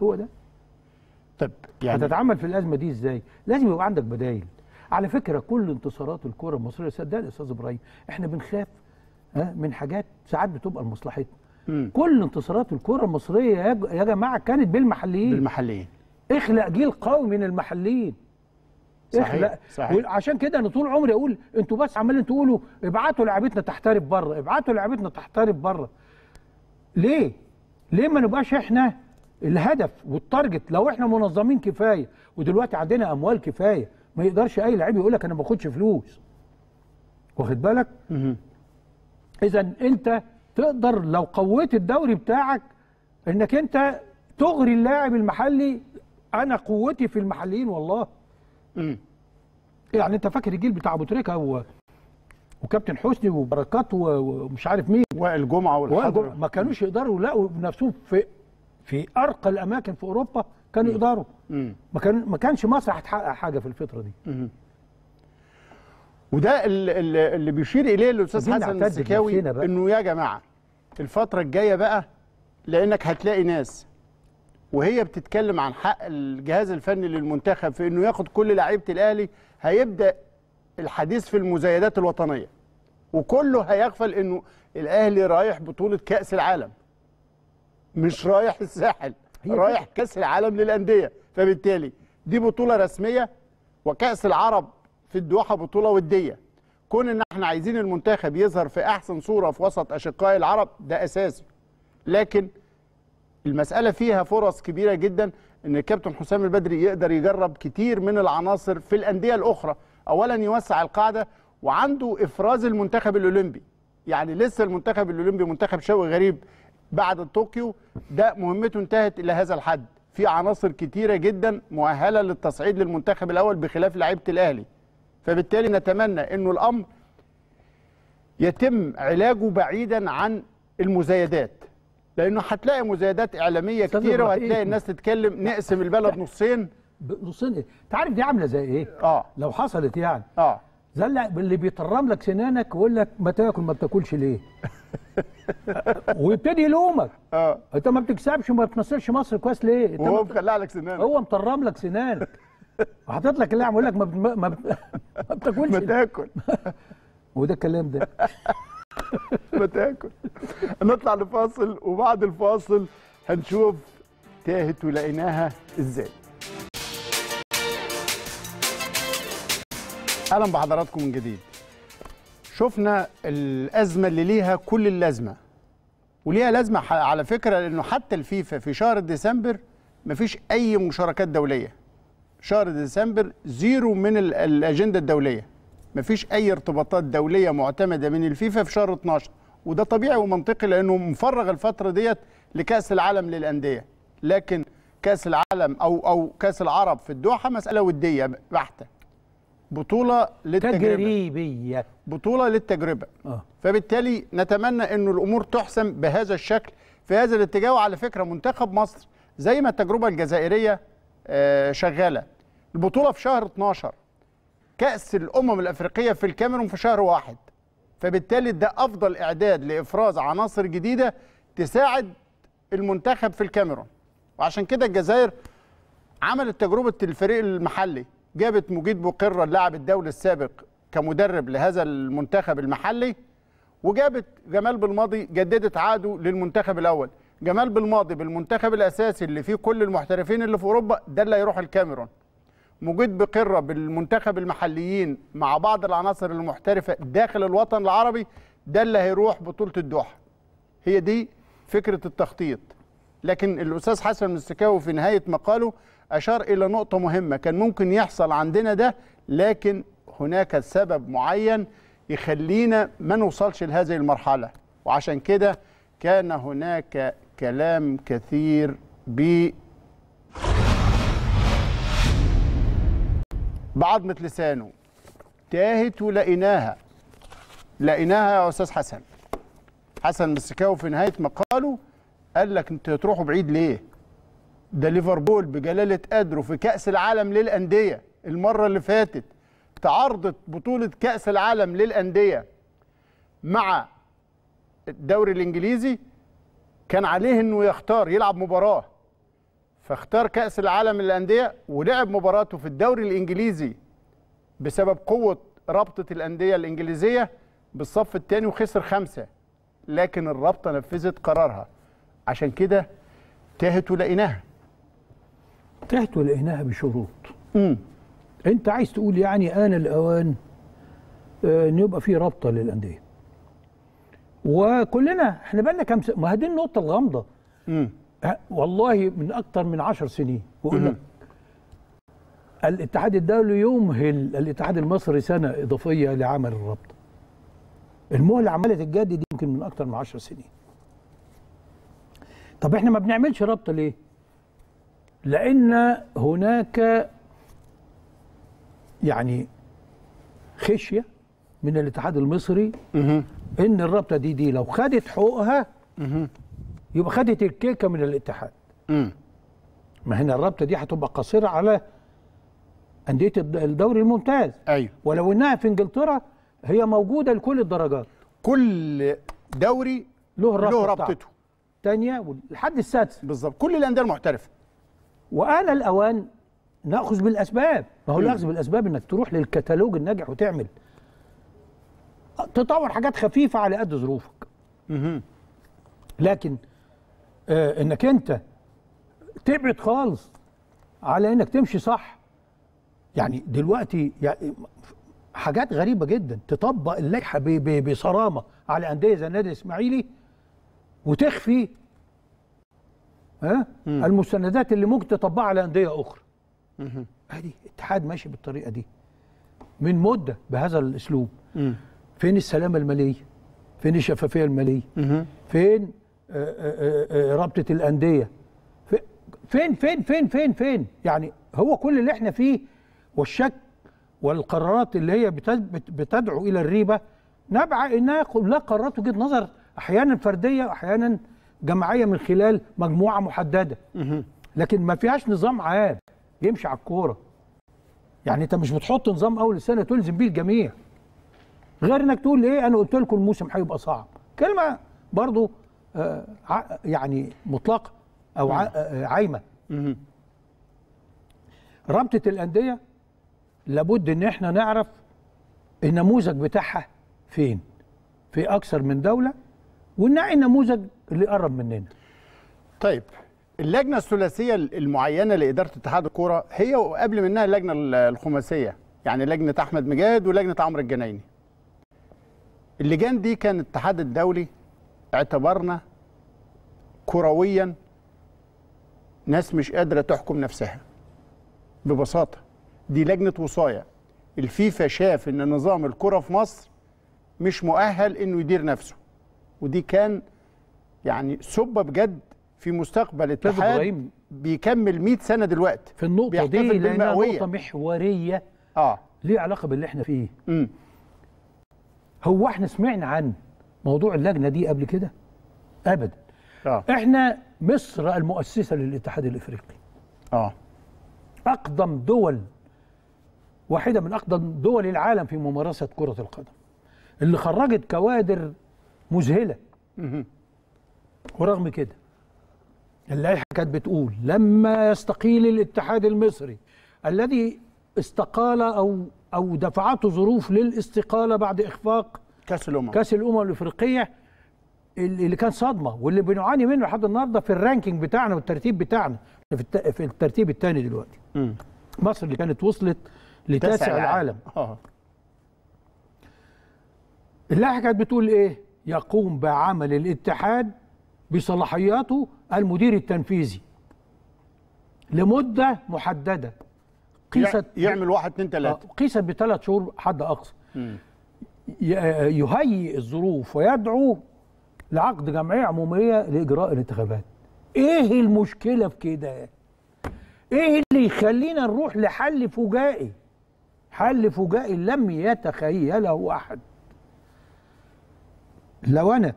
هو ده طب يعني هتتعامل في الازمه دي ازاي لازم يبقى عندك بدايل على فكره كل انتصارات الكره المصريه صدقني يا استاذ ابراهيم احنا بنخاف ها من حاجات ساعات بتبقى لمصلحتنا كل انتصارات الكره المصريه يا جماعه كانت بالمحليين بالمحليين اخلق جيل قوي من المحليين صحيح صحيح عشان كده انا طول عمري اقول انتوا بس عمالين تقولوا ابعتوا لعيبتنا تحترف بره ابعتوا لعيبتنا تحترف بره ليه ليه ما نبقاش احنا الهدف والتارجت لو احنا منظمين كفايه ودلوقتي عندنا اموال كفايه ما يقدرش اي لعيب يقول لك انا ما باخدش فلوس واخد بالك اذا انت تقدر لو قويت الدوري بتاعك انك انت تغري اللاعب المحلي انا قوتي في المحليين والله يعني انت فاكر الجيل بتاع ابو تريكه و... وكابتن حسني وبركات و... ومش عارف مين وائل جمعه والحضر ما كانوش يقدروا يلاقوا نفسهم في في ارقى الاماكن في اوروبا كانوا يقدروا ما كان ما كانش مصر هتحقق حاجه في الفتره دي مم. وده اللي, اللي بيشير اليه الاستاذ حسن السكاوي انه يا جماعه الفتره الجايه بقى لانك هتلاقي ناس وهي بتتكلم عن حق الجهاز الفني للمنتخب في انه ياخد كل لعيبه الاهلي هيبدا الحديث في المزايدات الوطنيه وكله هيغفل انه الاهلي رايح بطوله كاس العالم مش رايح الساحل رايح كاس العالم للانديه فبالتالي دي بطوله رسميه وكاس العرب في الدوحه بطوله وديه كون ان احنا عايزين المنتخب يظهر في احسن صوره في وسط اشقاء العرب ده اساسي لكن المساله فيها فرص كبيره جدا ان الكابتن حسام البدري يقدر يجرب كتير من العناصر في الانديه الاخرى اولا يوسع القاعده وعنده افراز المنتخب الاولمبي يعني لسه المنتخب الاولمبي منتخب شوقي غريب بعد طوكيو ده مهمته انتهت الى هذا الحد في عناصر كتيره جدا مؤهله للتصعيد للمنتخب الاول بخلاف لعيبه الاهلي فبالتالي نتمنى انه الامر يتم علاجه بعيدا عن المزايدات لانه هتلاقي مزايدات اعلاميه كتيره وهتلاقي الناس تتكلم نقسم البلد نصين نصين ايه؟ انت عارف دي عامله زي ايه؟ اه لو حصلت يعني اه زي اللي بيطرم لك سنانك ويقول لك ما تاكل ما بتاكلش ليه؟ ويبتدي يلومك اه انت ما بتكسبش وما بتمثلش مصر كويس ليه؟ انت وهو مخلع لك سنانك هو مطرم لك سنانك وحاطط لك اللعب ويقول لك ما بتاكلش ما بتاكلش ما تاكل وده الكلام ده ما تاكل نطلع لفاصل وبعد الفاصل هنشوف تاهت ولقيناها ازاي اهلا بحضراتكم من جديد شفنا الازمه اللي ليها كل اللازمه وليها لازمه على فكره لانه حتى الفيفا في شهر ديسمبر مفيش اي مشاركات دوليه شهر ديسمبر زيرو من الاجنده الدوليه مفيش اي ارتباطات دوليه معتمده من الفيفا في شهر 12 وده طبيعي ومنطقي لانه مفرغ الفتره ديت لكاس العالم للانديه لكن كاس العالم او او كاس العرب في الدوحه مساله وديه بحته بطوله للتجربه تجريبيه بطوله للتجربه آه. فبالتالي نتمنى انه الامور تحسم بهذا الشكل في هذا الاتجاه وعلى فكره منتخب مصر زي ما التجربه الجزائريه آه، شغاله البطوله في شهر 12 كأس الأمم الأفريقية في الكاميرون في شهر واحد فبالتالي ده أفضل إعداد لإفراز عناصر جديدة تساعد المنتخب في الكاميرون وعشان كده الجزائر عملت تجربة الفريق المحلي جابت مجيد بقرة اللاعب الدولي السابق كمدرب لهذا المنتخب المحلي وجابت جمال بالماضي جددت عاده للمنتخب الأول جمال بالماضي بالمنتخب الأساسي اللي فيه كل المحترفين اللي في أوروبا ده اللي هيروح الكاميرون مجيد بقرة بالمنتخب المحليين مع بعض العناصر المحترفة داخل الوطن العربي ده اللي هيروح بطولة الدوحة هي دي فكرة التخطيط لكن الأستاذ حسن مستكاوي في نهاية مقاله أشار إلى نقطة مهمة كان ممكن يحصل عندنا ده لكن هناك سبب معين يخلينا ما نوصلش لهذه المرحلة وعشان كده كان هناك كلام كثير بي بعضمة لسانه تاهت ولقيناها لقيناها يا أستاذ حسن حسن مسكاو في نهاية مقاله قال لك انتوا تروحوا بعيد ليه ده ليفربول بجلالة قدره في كأس العالم للأندية المرة اللي فاتت تعارضت بطولة كأس العالم للأندية مع الدوري الإنجليزي كان عليه انه يختار يلعب مباراه فاختار كأس العالم للأندية ولعب مباراته في الدوري الإنجليزي بسبب قوة رابطة الأندية الإنجليزية بالصف الثاني وخسر خمسة لكن الرابطة نفذت قرارها عشان كده تاهت ولقيناها تاهت ولقيناها بشروط امم انت عايز تقول يعني آن الأوان آه، ان يبقى في رابطة للأندية وكلنا احنا بقى لنا كام سنة ما هي دي النقطة الغامضة أه، والله من اكثر من عشر سنين واقول لك الاتحاد الدولي يمهل الاتحاد المصري سنه اضافيه لعمل الرابطه المهله عماله دي يمكن من اكثر من 10 سنين طب احنا ما بنعملش رابطه ليه لان هناك يعني خشيه من الاتحاد المصري ان الرابطه دي دي لو خدت حقوقها يبقى خدت الكيكه من الاتحاد امم ما هنا الرابطه دي هتبقى قصيره على انديه الدوري الممتاز ايوه ولو انها في انجلترا هي موجوده لكل الدرجات كل دوري له رابطته له رابطته ثانيه لحد السادسه بالظبط كل الانديه المحترفه وآن الاوان ناخذ بالاسباب ما هو الاخذ بالاسباب انك تروح للكتالوج الناجح وتعمل تطور حاجات خفيفه على قد ظروفك لكن آه، انك انت تبعد خالص على انك تمشي صح يعني دلوقتي يعني حاجات غريبه جدا تطبق اللائحه بصرامه على انديه زي النادي الاسماعيلي وتخفي ها المستندات اللي ممكن تطبقها على انديه اخرى ادي اتحاد ماشي بالطريقه دي من مده بهذا الاسلوب مم. فين السلامه الماليه فين الشفافيه الماليه فين آه، آه، آه، رابطه الانديه فين فين فين فين فين يعني هو كل اللي احنا فيه والشك والقرارات اللي هي بتدعو الى الريبه نبع انها كلها قرارات وجهه نظر احيانا فرديه واحيانا جماعيه من خلال مجموعه محدده لكن ما فيهاش نظام عام يمشي على الكوره يعني انت مش بتحط نظام اول السنه تلزم بيه الجميع غير انك تقول ايه انا قلت لكم الموسم هيبقى صعب كلمه برضو آه، يعني مطلقه او نعم. آه، عايمه رابطه الانديه لابد ان احنا نعرف النموذج بتاعها فين في اكثر من دوله وننقي النموذج اللي قرب مننا طيب اللجنه الثلاثيه المعينه لاداره اتحاد الكوره هي وقبل منها اللجنه الخماسيه يعني لجنه احمد مجاد ولجنه عمرو الجنايني اللجان دي كان الاتحاد الدولي اعتبرنا كرويا ناس مش قادرة تحكم نفسها ببساطة دي لجنة وصاية الفيفا شاف ان نظام الكرة في مصر مش مؤهل انه يدير نفسه ودي كان يعني سبة بجد في مستقبل اتحاد بيكمل 100 سنة دلوقتي في النقطة دي لأنها نقطة محورية اه ليه علاقة باللي احنا فيه مم. هو احنا سمعنا عن موضوع اللجنه دي قبل كده ابدا آه. احنا مصر المؤسسه للاتحاد الافريقي اه اقدم دول واحده من اقدم دول العالم في ممارسه كره القدم اللي خرجت كوادر مذهله ورغم كده اللائحه كانت بتقول لما يستقيل الاتحاد المصري الذي استقال او او دفعته ظروف للاستقاله بعد اخفاق كاس الامم كاس الامم الافريقيه اللي كان صدمه واللي بنعاني منه لحد النهارده في الرانكينج بتاعنا والترتيب بتاعنا في الترتيب الثاني دلوقتي م. مصر اللي كانت وصلت لتاسع العالم العالم. آه. اللائحه كانت بتقول ايه يقوم بعمل الاتحاد بصلاحياته المدير التنفيذي لمده محدده قيست يعمل واحد اتنين تلاته آه، قيست بثلاث شهور حد اقصى يهيئ الظروف ويدعو لعقد جمعيه عموميه لاجراء الانتخابات ايه المشكله في كده ايه اللي يخلينا نروح لحل فجائي حل فجائي لم يتخيله احد لو انا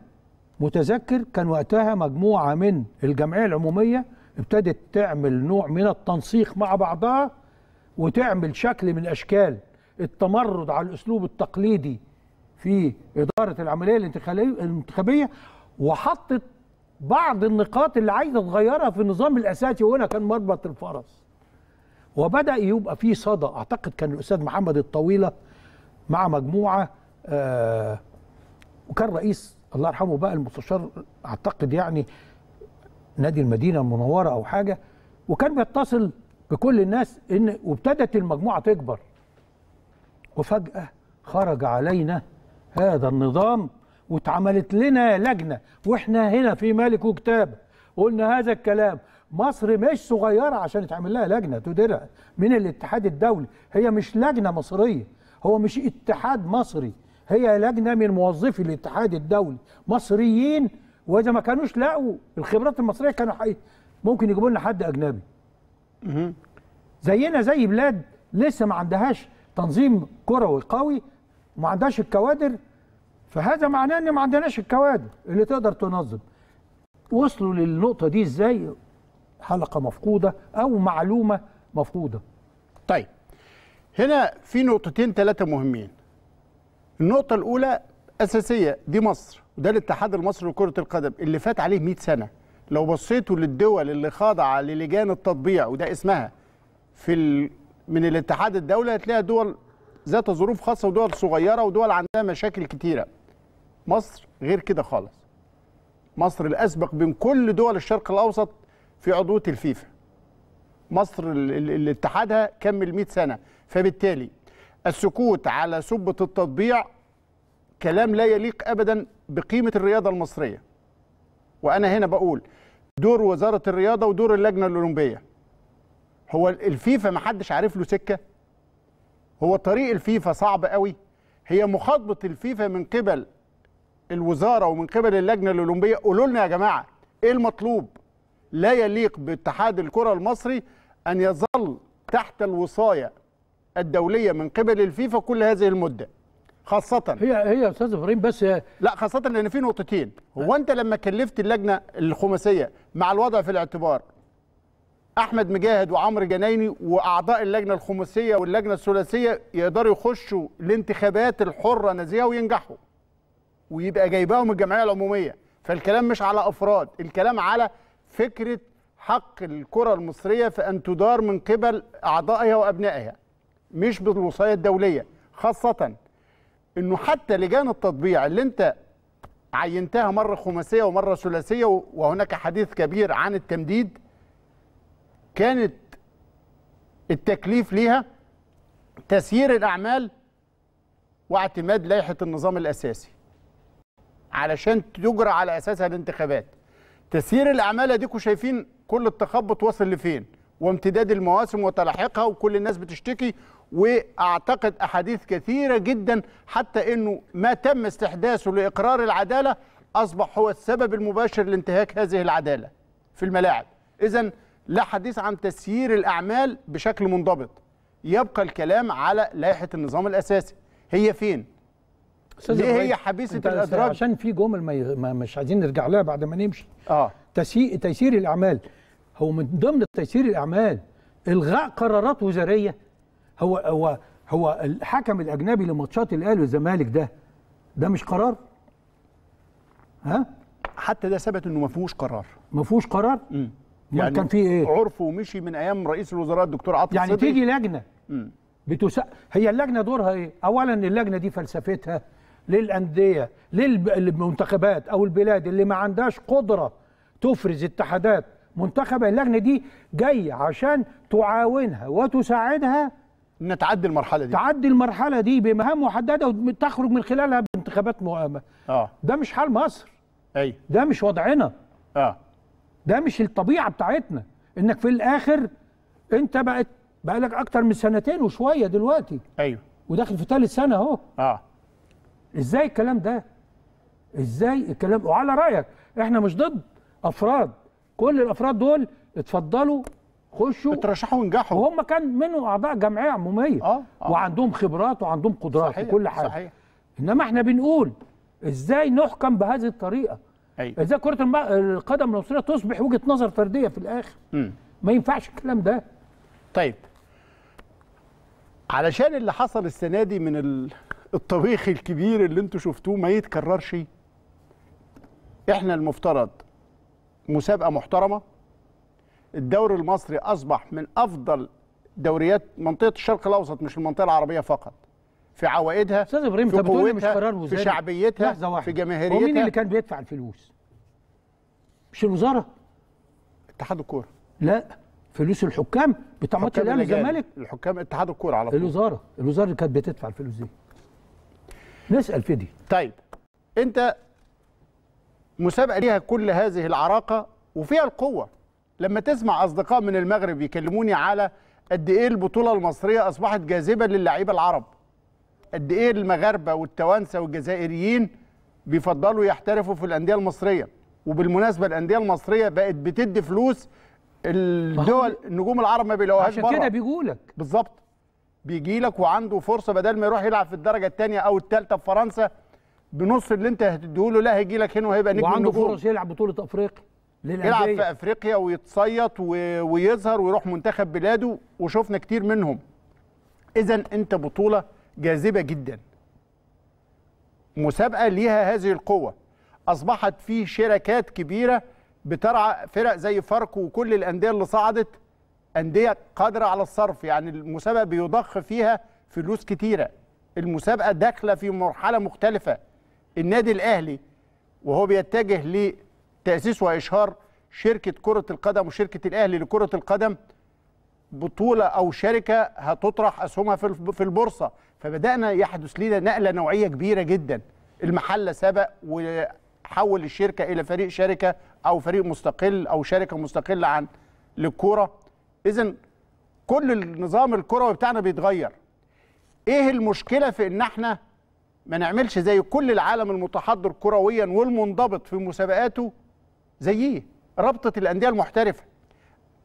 متذكر كان وقتها مجموعه من الجمعيه العموميه ابتدت تعمل نوع من التنسيق مع بعضها وتعمل شكل من اشكال التمرد على الاسلوب التقليدي في إدارة العملية الانتخابية وحطت بعض النقاط اللي عايزة تغيرها في النظام الأساسي وهنا كان مربط الفرس وبدأ يبقى في صدى أعتقد كان الأستاذ محمد الطويلة مع مجموعة آه وكان رئيس الله يرحمه بقى المستشار أعتقد يعني نادي المدينة المنورة أو حاجة وكان بيتصل بكل الناس إن وابتدت المجموعة تكبر وفجأة خرج علينا هذا النظام واتعملت لنا لجنه واحنا هنا في ملك وكتاب قلنا هذا الكلام مصر مش صغيره عشان يتعمل لها لجنه تديرها من الاتحاد الدولي هي مش لجنه مصريه هو مش اتحاد مصري هي لجنه من موظفي الاتحاد الدولي مصريين واذا ما كانوش لقوا الخبرات المصريه كانوا حقيقة. ممكن يجيبوا لنا حد اجنبي زينا زي بلاد لسه ما عندهاش تنظيم كروي قوي وما عندهاش الكوادر فهذا معناه ان ما عندناش الكوادر اللي تقدر تنظم وصلوا للنقطه دي ازاي حلقه مفقوده او معلومه مفقوده طيب هنا في نقطتين ثلاثه مهمين النقطه الاولى اساسيه دي مصر وده الاتحاد المصري لكره القدم اللي فات عليه 100 سنه لو بصيتوا للدول اللي خاضعه للجان التطبيع وده اسمها في ال... من الاتحاد الدولي هتلاقيها دول ذات ظروف خاصه ودول صغيره ودول عندها مشاكل كتيره مصر غير كده خالص مصر الاسبق بين كل دول الشرق الاوسط في عضويه الفيفا مصر اللي اتحادها كمل 100 سنه فبالتالي السكوت على سبه التطبيع كلام لا يليق ابدا بقيمه الرياضه المصريه وانا هنا بقول دور وزاره الرياضه ودور اللجنه الاولمبيه هو الفيفا ما حدش عارف له سكه هو طريق الفيفا صعب قوي هي مخاطبه الفيفا من قبل الوزاره ومن قبل اللجنه الاولمبيه قولوا لنا يا جماعه ايه المطلوب لا يليق باتحاد الكره المصري ان يظل تحت الوصايه الدوليه من قبل الفيفا كل هذه المده خاصة هي هي يا استاذ ابراهيم بس لا خاصة لأن في نقطتين، هو أنت لما كلفت اللجنة الخماسية مع الوضع في الاعتبار احمد مجاهد وعمرو جنايني واعضاء اللجنه الخماسيه واللجنه الثلاثيه يقدروا يخشوا الانتخابات الحره نزيهه وينجحوا ويبقى جايباهم الجمعيه العموميه فالكلام مش على افراد الكلام على فكره حق الكره المصريه في ان تدار من قبل اعضائها وابنائها مش بالوصايه الدوليه خاصه انه حتى لجان التطبيع اللي انت عينتها مره خماسيه ومره ثلاثيه وهناك حديث كبير عن التمديد كانت التكليف ليها تسيير الأعمال واعتماد لائحة النظام الأساسي علشان تجرى على أساسها الانتخابات تسيير الأعمال أديكم شايفين كل التخبط وصل لفين وامتداد المواسم وتلاحقها وكل الناس بتشتكي واعتقد احاديث كثيره جدا حتى انه ما تم استحداثه لاقرار العداله اصبح هو السبب المباشر لانتهاك هذه العداله في الملاعب اذا لا حديث عن تسيير الأعمال بشكل منضبط يبقى الكلام على لائحة النظام الأساسي هي فين؟ ليه هي حبيسة الأدراج؟ عشان في جمل ما مش عايزين نرجع لها بعد ما نمشي آه. تسيير, تيسير الأعمال هو من ضمن تسيير الأعمال إلغاء قرارات وزارية هو هو هو الحكم الأجنبي لماتشات الأهلي والزمالك ده ده مش قرار؟ ها؟ حتى ده ثبت إنه ما فيهوش قرار ما فيهوش قرار؟ امم يعني كان في ايه عرفه ومشي من ايام رئيس الوزراء الدكتور عاطف يعني صدقي. تيجي لجنه بتس... هي اللجنه دورها ايه اولا اللجنه دي فلسفتها للانديه للمنتخبات او البلاد اللي ما عندهاش قدره تفرز اتحادات منتخبه اللجنه دي جايه عشان تعاونها وتساعدها ان تعدي المرحله دي تعدي المرحله دي بمهام محدده وتخرج من خلالها بانتخابات مؤامه اه ده مش حال مصر اي ده مش وضعنا اه ده مش الطبيعه بتاعتنا انك في الاخر انت بقت بقالك اكتر من سنتين وشويه دلوقتي ايوه وداخل في ثالث سنه اهو اه ازاي الكلام ده ازاي الكلام وعلى رايك احنا مش ضد افراد كل الافراد دول اتفضلوا خشوا اترشحوا ونجحوا وهم كان منهم اعضاء جمعيه عموميه آه. آه. وعندهم خبرات وعندهم قدرات صحيح. وكل حاجه صحيح. انما احنا بنقول ازاي نحكم بهذه الطريقه أيوة. ازاي كره القدم المصريه تصبح وجهه نظر فرديه في الاخر مم. ما ينفعش الكلام ده طيب علشان اللي حصل السنه دي من الطبيخ الكبير اللي انتوا شفتوه ما يتكررش احنا المفترض مسابقه محترمه الدوري المصري اصبح من افضل دوريات منطقه الشرق الاوسط مش المنطقه العربيه فقط في عوائدها استاذ ابراهيم في قوتها مش قرار وزاري في شعبيتها في جماهيريتها ومين اللي كان بيدفع الفلوس؟ مش الوزاره اتحاد الكوره لا فلوس الحكام بتاع ماتش الاهلي والزمالك الحكام اتحاد الكوره على طول الوزاره الوزاره اللي كانت بتدفع الفلوس دي نسال في دي طيب انت مسابقه ليها كل هذه العراقه وفيها القوه لما تسمع اصدقاء من المغرب يكلموني على قد ايه البطوله المصريه اصبحت جاذبه للاعيبه العرب قد ايه المغاربه والتوانسه والجزائريين بيفضلوا يحترفوا في الانديه المصريه وبالمناسبه الانديه المصريه بقت بتدي فلوس الدول نجوم العرب ما بيلاقوهاش عشان كده بيجوا لك بالظبط بيجي لك وعنده فرصه بدل ما يروح يلعب في الدرجه الثانيه او الثالثه في فرنسا بنص اللي انت هتديه له لا هيجي لك هنا وهيبقى نجم وعنده فرص يلعب بطوله افريقيا يلعب في افريقيا ويتصيط ويظهر ويروح منتخب بلاده وشفنا كتير منهم اذا انت بطوله جاذبه جدا مسابقه ليها هذه القوه اصبحت في شركات كبيره بترعى فرق زي فاركو وكل الانديه اللي صعدت انديه قادره على الصرف يعني المسابقه بيضخ فيها فلوس كتيره المسابقه داخله في مرحله مختلفه النادي الاهلي وهو بيتجه لتاسيس واشهار شركه كره القدم وشركه الاهلي لكره القدم بطوله او شركه هتطرح اسهمها في البورصه فبدانا يحدث لنا نقله نوعيه كبيره جدا المحله سبق وحول الشركه الى فريق شركه او فريق مستقل او شركه مستقله عن للكوره اذا كل النظام الكروي بتاعنا بيتغير ايه المشكله في ان احنا ما نعملش زي كل العالم المتحضر كرويا والمنضبط في مسابقاته زيه رابطه الانديه المحترفه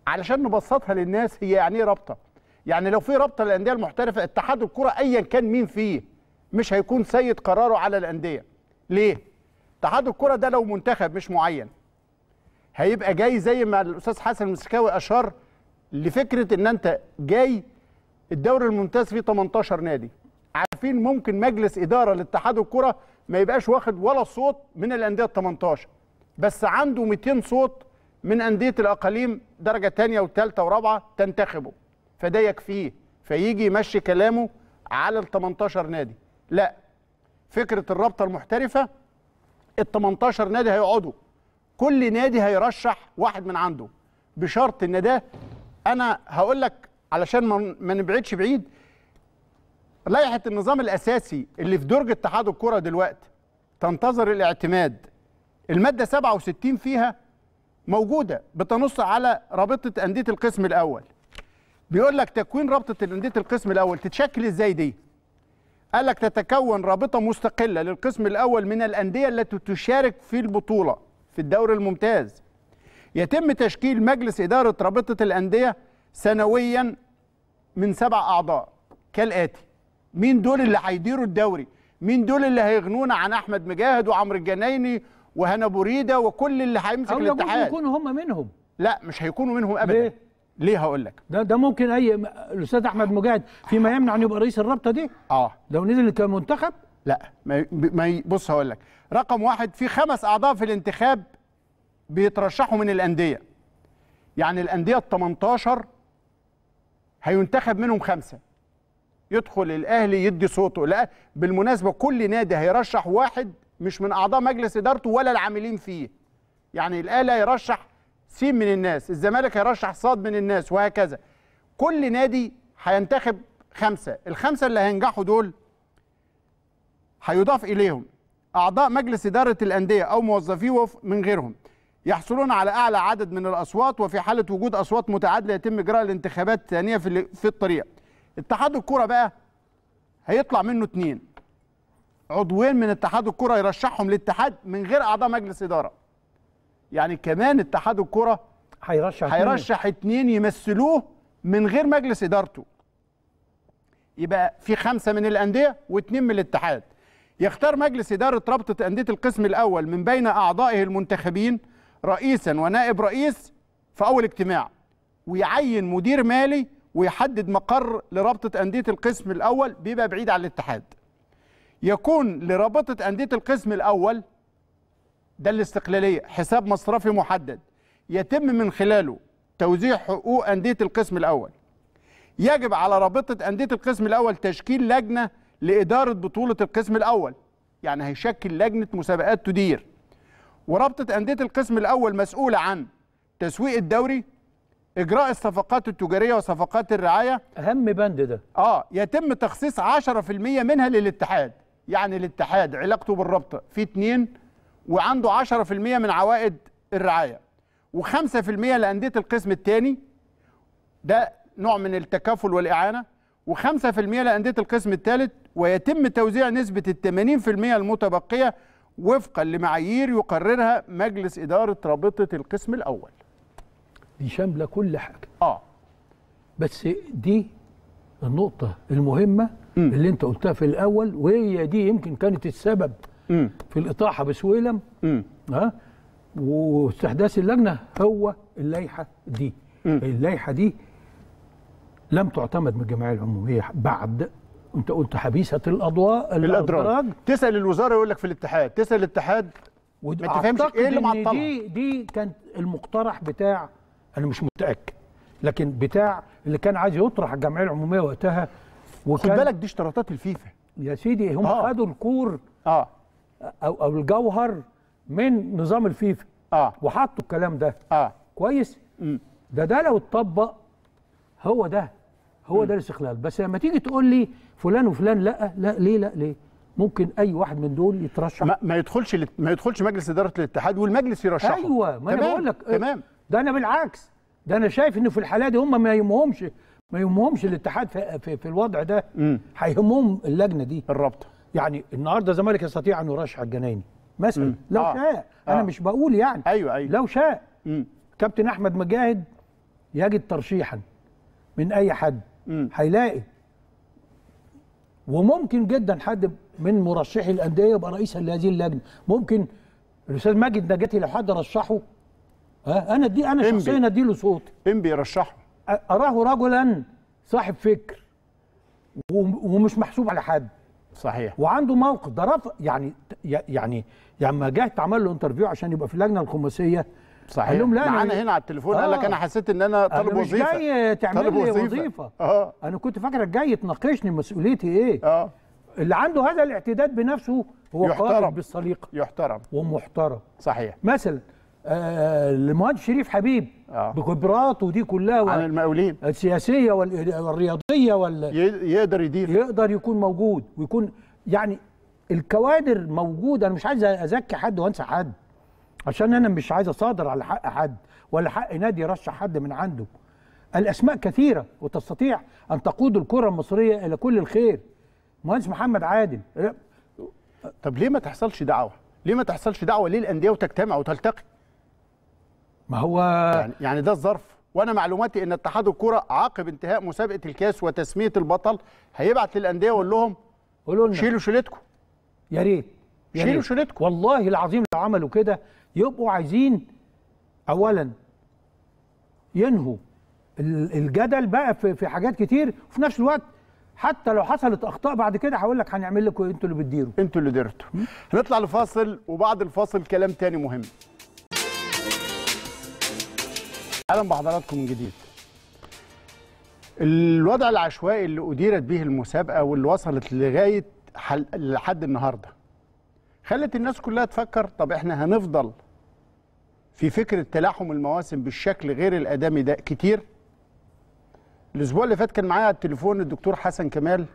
علشان نبسطها للناس هي يعني ايه رابطه يعني لو في رابطه للانديه المحترفه اتحاد الكره ايا كان مين فيه مش هيكون سيد قراره على الانديه ليه اتحاد الكره ده لو منتخب مش معين هيبقى جاي زي ما الاستاذ حسن المسكاوي اشار لفكره ان انت جاي الدوري الممتاز فيه 18 نادي عارفين ممكن مجلس اداره لاتحاد الكره ما يبقاش واخد ولا صوت من الانديه ال 18 بس عنده 200 صوت من انديه الاقاليم درجه ثانيه وثالثه ورابعه تنتخبه فده يكفيه فيجي يمشي كلامه على ال 18 نادي لا فكره الرابطه المحترفه ال 18 نادي هيقعدوا كل نادي هيرشح واحد من عنده بشرط ان ده انا هقول لك علشان ما نبعدش بعيد لائحه النظام الاساسي اللي في درج اتحاد الكره دلوقتي تنتظر الاعتماد الماده 67 فيها موجوده بتنص على رابطه انديه القسم الاول بيقول لك تكوين رابطه الانديه القسم الاول تتشكل ازاي دي قال لك تتكون رابطه مستقله للقسم الاول من الانديه التي تشارك في البطوله في الدوري الممتاز يتم تشكيل مجلس اداره رابطه الانديه سنويا من سبع اعضاء كالاتي مين دول اللي هيديروا الدوري مين دول اللي هيغنونا عن احمد مجاهد وعمرو الجنايني وهنا بوريده وكل اللي هيمسك الاتحاد او يكونوا هم منهم لا مش هيكونوا منهم ابدا ليه؟ ليه هقول لك ده ده ممكن اي الاستاذ احمد مجاهد فيما يمنع انه يبقى رئيس الرابطه دي اه لو نزل كمنتخب لا ما, ما بص هقول لك رقم واحد في خمس اعضاء في الانتخاب بيترشحوا من الانديه يعني الانديه ال 18 هينتخب منهم خمسه يدخل الاهلي يدي صوته لا بالمناسبه كل نادي هيرشح واحد مش من اعضاء مجلس ادارته ولا العاملين فيه يعني الاهلي هيرشح سين من الناس الزمالك هيرشح صاد من الناس وهكذا كل نادي هينتخب خمسة الخمسة اللي هينجحوا دول هيضاف إليهم أعضاء مجلس إدارة الأندية أو موظفيه من غيرهم يحصلون على أعلى عدد من الأصوات وفي حالة وجود أصوات متعادلة يتم إجراء الانتخابات الثانية في في الطريق اتحاد الكرة بقى هيطلع منه اتنين عضوين من اتحاد الكرة يرشحهم للاتحاد من غير أعضاء مجلس إدارة يعني كمان اتحاد الكره هيرشح هيرشح اثنين يمثلوه من غير مجلس ادارته يبقى في خمسه من الانديه واثنين من الاتحاد يختار مجلس اداره رابطه انديه القسم الاول من بين اعضائه المنتخبين رئيسا ونائب رئيس في اول اجتماع ويعين مدير مالي ويحدد مقر لرابطه انديه القسم الاول بيبقى بعيد عن الاتحاد يكون لرابطه انديه القسم الاول ده الاستقلاليه حساب مصرفي محدد يتم من خلاله توزيع حقوق انديه القسم الاول يجب على رابطه انديه القسم الاول تشكيل لجنه لاداره بطوله القسم الاول يعني هيشكل لجنه مسابقات تدير ورابطه انديه القسم الاول مسؤوله عن تسويق الدوري اجراء الصفقات التجاريه وصفقات الرعايه اهم بند ده اه يتم تخصيص 10% منها للاتحاد يعني الاتحاد علاقته بالرابطه في اتنين وعنده 10% من عوائد الرعايه و5% لانديه القسم الثاني ده نوع من التكافل والاعانه و5% لانديه القسم الثالث ويتم توزيع نسبه ال 80% المتبقيه وفقا لمعايير يقررها مجلس اداره رابطه القسم الاول. دي شامله كل حاجه. اه بس دي النقطه المهمه م. اللي انت قلتها في الاول وهي دي يمكن كانت السبب في الاطاحه بسويلم ها واستحداث اللجنه هو اللائحه دي اللائحه دي لم تعتمد من الجمعيه العموميه بعد انت قلت حبيسه الاضواء الادراج تسال الوزاره يقول لك في الاتحاد تسال الاتحاد ما تفهمش ايه اللي معطلها دي دي كانت المقترح بتاع انا مش متاكد لكن بتاع اللي كان عايز يطرح الجمعيه العموميه وقتها وكان خد بالك دي اشتراطات الفيفا يا سيدي هم آه. خدوا الكور اه او او الجوهر من نظام الفيفا اه وحطوا الكلام ده اه كويس م. ده ده لو اتطبق هو ده هو م. ده الاستقلال بس لما تيجي تقول لي فلان وفلان لا لا ليه لا ليه ممكن اي واحد من دول يترشح ما, ما يدخلش ما يدخلش مجلس اداره الاتحاد والمجلس يرشحه ايوه ما انا بقول لك إيه، تمام ده انا بالعكس ده انا شايف انه في الحاله دي هم ما يهمهمش ما يهمهمش الاتحاد في, في, في الوضع ده هيهمهم اللجنه دي الرابطه يعني النهارده الزمالك يستطيع ان يرشح الجنايني مثلا مم. لو آه. شاء آه. انا مش بقول يعني ايوه ايوه لو شاء مم. كابتن احمد مجاهد يجد ترشيحا من اي حد هيلاقي وممكن جدا حد من مرشحي الانديه يبقى رئيسا لهذه اللجنه ممكن الاستاذ ماجد نجاتي لو حد رشحه ها انا دي انا شخصيا اديله صوتي امبي رشحه اراه رجلا صاحب فكر ومش محسوب على حد صحيح وعنده موقف ده رفض يعني يعني لما يعني جه اتعمل له انترفيو عشان يبقى في اللجنه الخماسيه صحيح قال لهم لا معانا هنا على التليفون آه قال لك آه. انا حسيت ان انا طالب أنا مش وظيفه جاي تعمل لي وظيفه, وظيفة. آه. انا كنت فاكرك جاي تناقشني مسؤوليتي ايه آه. اللي عنده هذا الاعتداد بنفسه هو يحترم بالسليقه يحترم ومحترم صحيح مثلا المهندس آه، شريف حبيب آه. بخبراته دي كلها عن المقاولين السياسيه والرياضيه وال... يقدر يدير يقدر يكون موجود ويكون يعني الكوادر موجوده انا مش عايز ازكي حد وانسى حد عشان انا مش عايز اصادر على حق حد ولا حق نادي يرشح حد من عنده الاسماء كثيره وتستطيع ان تقود الكره المصريه الى كل الخير مهندس محمد عادل طب ليه ما تحصلش دعوه ليه ما تحصلش دعوه ليه الانديه وتجتمع وتلتقي ما هو يعني, يعني ده الظرف وانا معلوماتي ان اتحاد الكره عقب انتهاء مسابقه الكاس وتسميه البطل هيبعت للانديه ويقول لهم قولوا لنا شيلوا شيلتكم يا ريت شيلوا شيلتكم والله العظيم لو عملوا كده يبقوا عايزين اولا ينهوا الجدل بقى في حاجات كتير وفي نفس الوقت حتى لو حصلت اخطاء بعد كده هقول لك هنعمل لكم انتوا اللي بتديروا انتوا اللي ديرتوا هنطلع لفاصل وبعد الفاصل كلام تاني مهم اهلا بحضراتكم من جديد الوضع العشوائي اللي اديرت به المسابقه واللي وصلت لغايه حل... لحد النهارده خلت الناس كلها تفكر طب احنا هنفضل في فكره تلاحم المواسم بالشكل غير الادمي ده كتير الاسبوع اللي فات كان معايا على التليفون الدكتور حسن كمال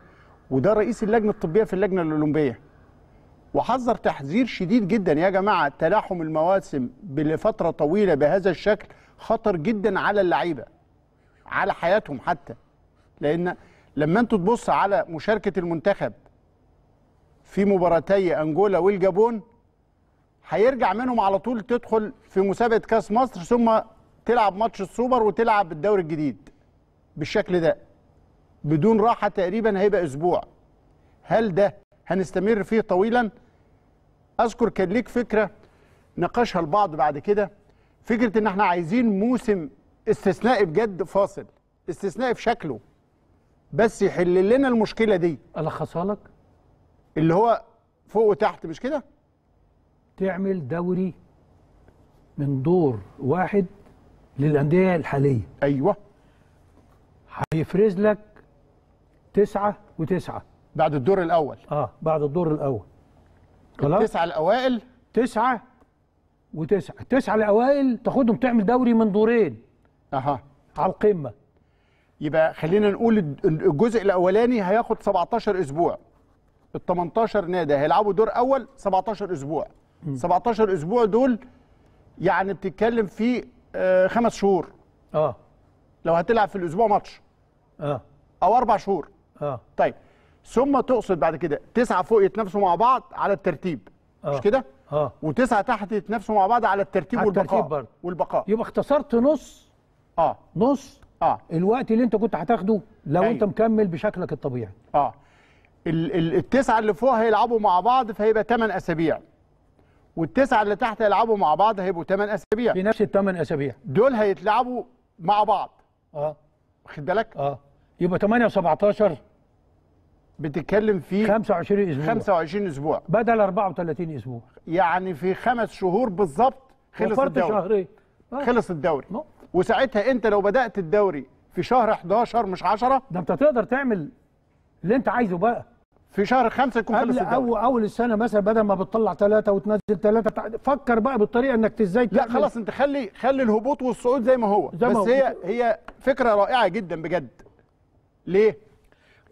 وده رئيس اللجنه الطبيه في اللجنه الاولمبيه وحذر تحذير شديد جدا يا جماعه تلاحم المواسم لفتره طويله بهذا الشكل خطر جدا على اللعيبه على حياتهم حتى لان لما انت تبص على مشاركه المنتخب في مباراتي انجولا والجابون هيرجع منهم على طول تدخل في مسابقه كاس مصر ثم تلعب ماتش السوبر وتلعب الدوري الجديد بالشكل ده بدون راحه تقريبا هيبقى اسبوع هل ده هنستمر فيه طويلا اذكر كان ليك فكره ناقشها البعض بعد كده فكره ان احنا عايزين موسم استثنائي بجد فاصل استثنائي في شكله بس يحل لنا المشكله دي الخصها لك اللي هو فوق وتحت مش كده تعمل دوري من دور واحد للانديه الحاليه ايوه هيفرز لك تسعة وتسعة بعد الدور الاول اه بعد الدور الاول خلاص التسعه الاوائل تسعة وتسعه التسعه الاوائل تاخدهم تعمل دوري من دورين اها على القمه يبقى خلينا نقول الجزء الاولاني هياخد 17 اسبوع ال 18 نادي هيلعبوا دور اول 17 اسبوع م. 17 اسبوع دول يعني بتتكلم في آه، خمس شهور اه لو هتلعب في الاسبوع ماتش اه او اربع شهور اه طيب ثم تقصد بعد كده تسعه فوق يتنافسوا مع بعض على الترتيب مش آه. كده؟ اه وتسعه تحت يتنافسوا مع بعض على الترتيب على والبقاء الترتيب برضه والبقاء يبقى اختصرت نص اه نص اه الوقت اللي انت كنت هتاخده لو أيوه. انت مكمل بشكلك الطبيعي اه ال ال التسعه اللي فوق هيلعبوا مع بعض فهيبقى 8 اسابيع والتسعه اللي تحت هيلعبوا مع بعض هيبقوا 8 اسابيع في نفس الثمان اسابيع دول هيتلعبوا مع بعض اه واخد بالك اه يبقى 8 و17 بتتكلم في 25 اسبوع 25 اسبوع بدل 34 اسبوع يعني في خمس شهور بالظبط خلص الدوري شهرين خلص الدوري وساعتها انت لو بدات الدوري في شهر 11 مش 10 ده انت تقدر تعمل اللي انت عايزه بقى في شهر 5 يكون خلص الدوري قبل اول السنه مثلا بدل ما بتطلع ثلاثه وتنزل ثلاثه فكر بقى بالطريقه انك ازاي لا خلاص انت خلي خلي الهبوط والصعود زي ما هو زي ما بس هو. هي هي فكره رائعه جدا بجد ليه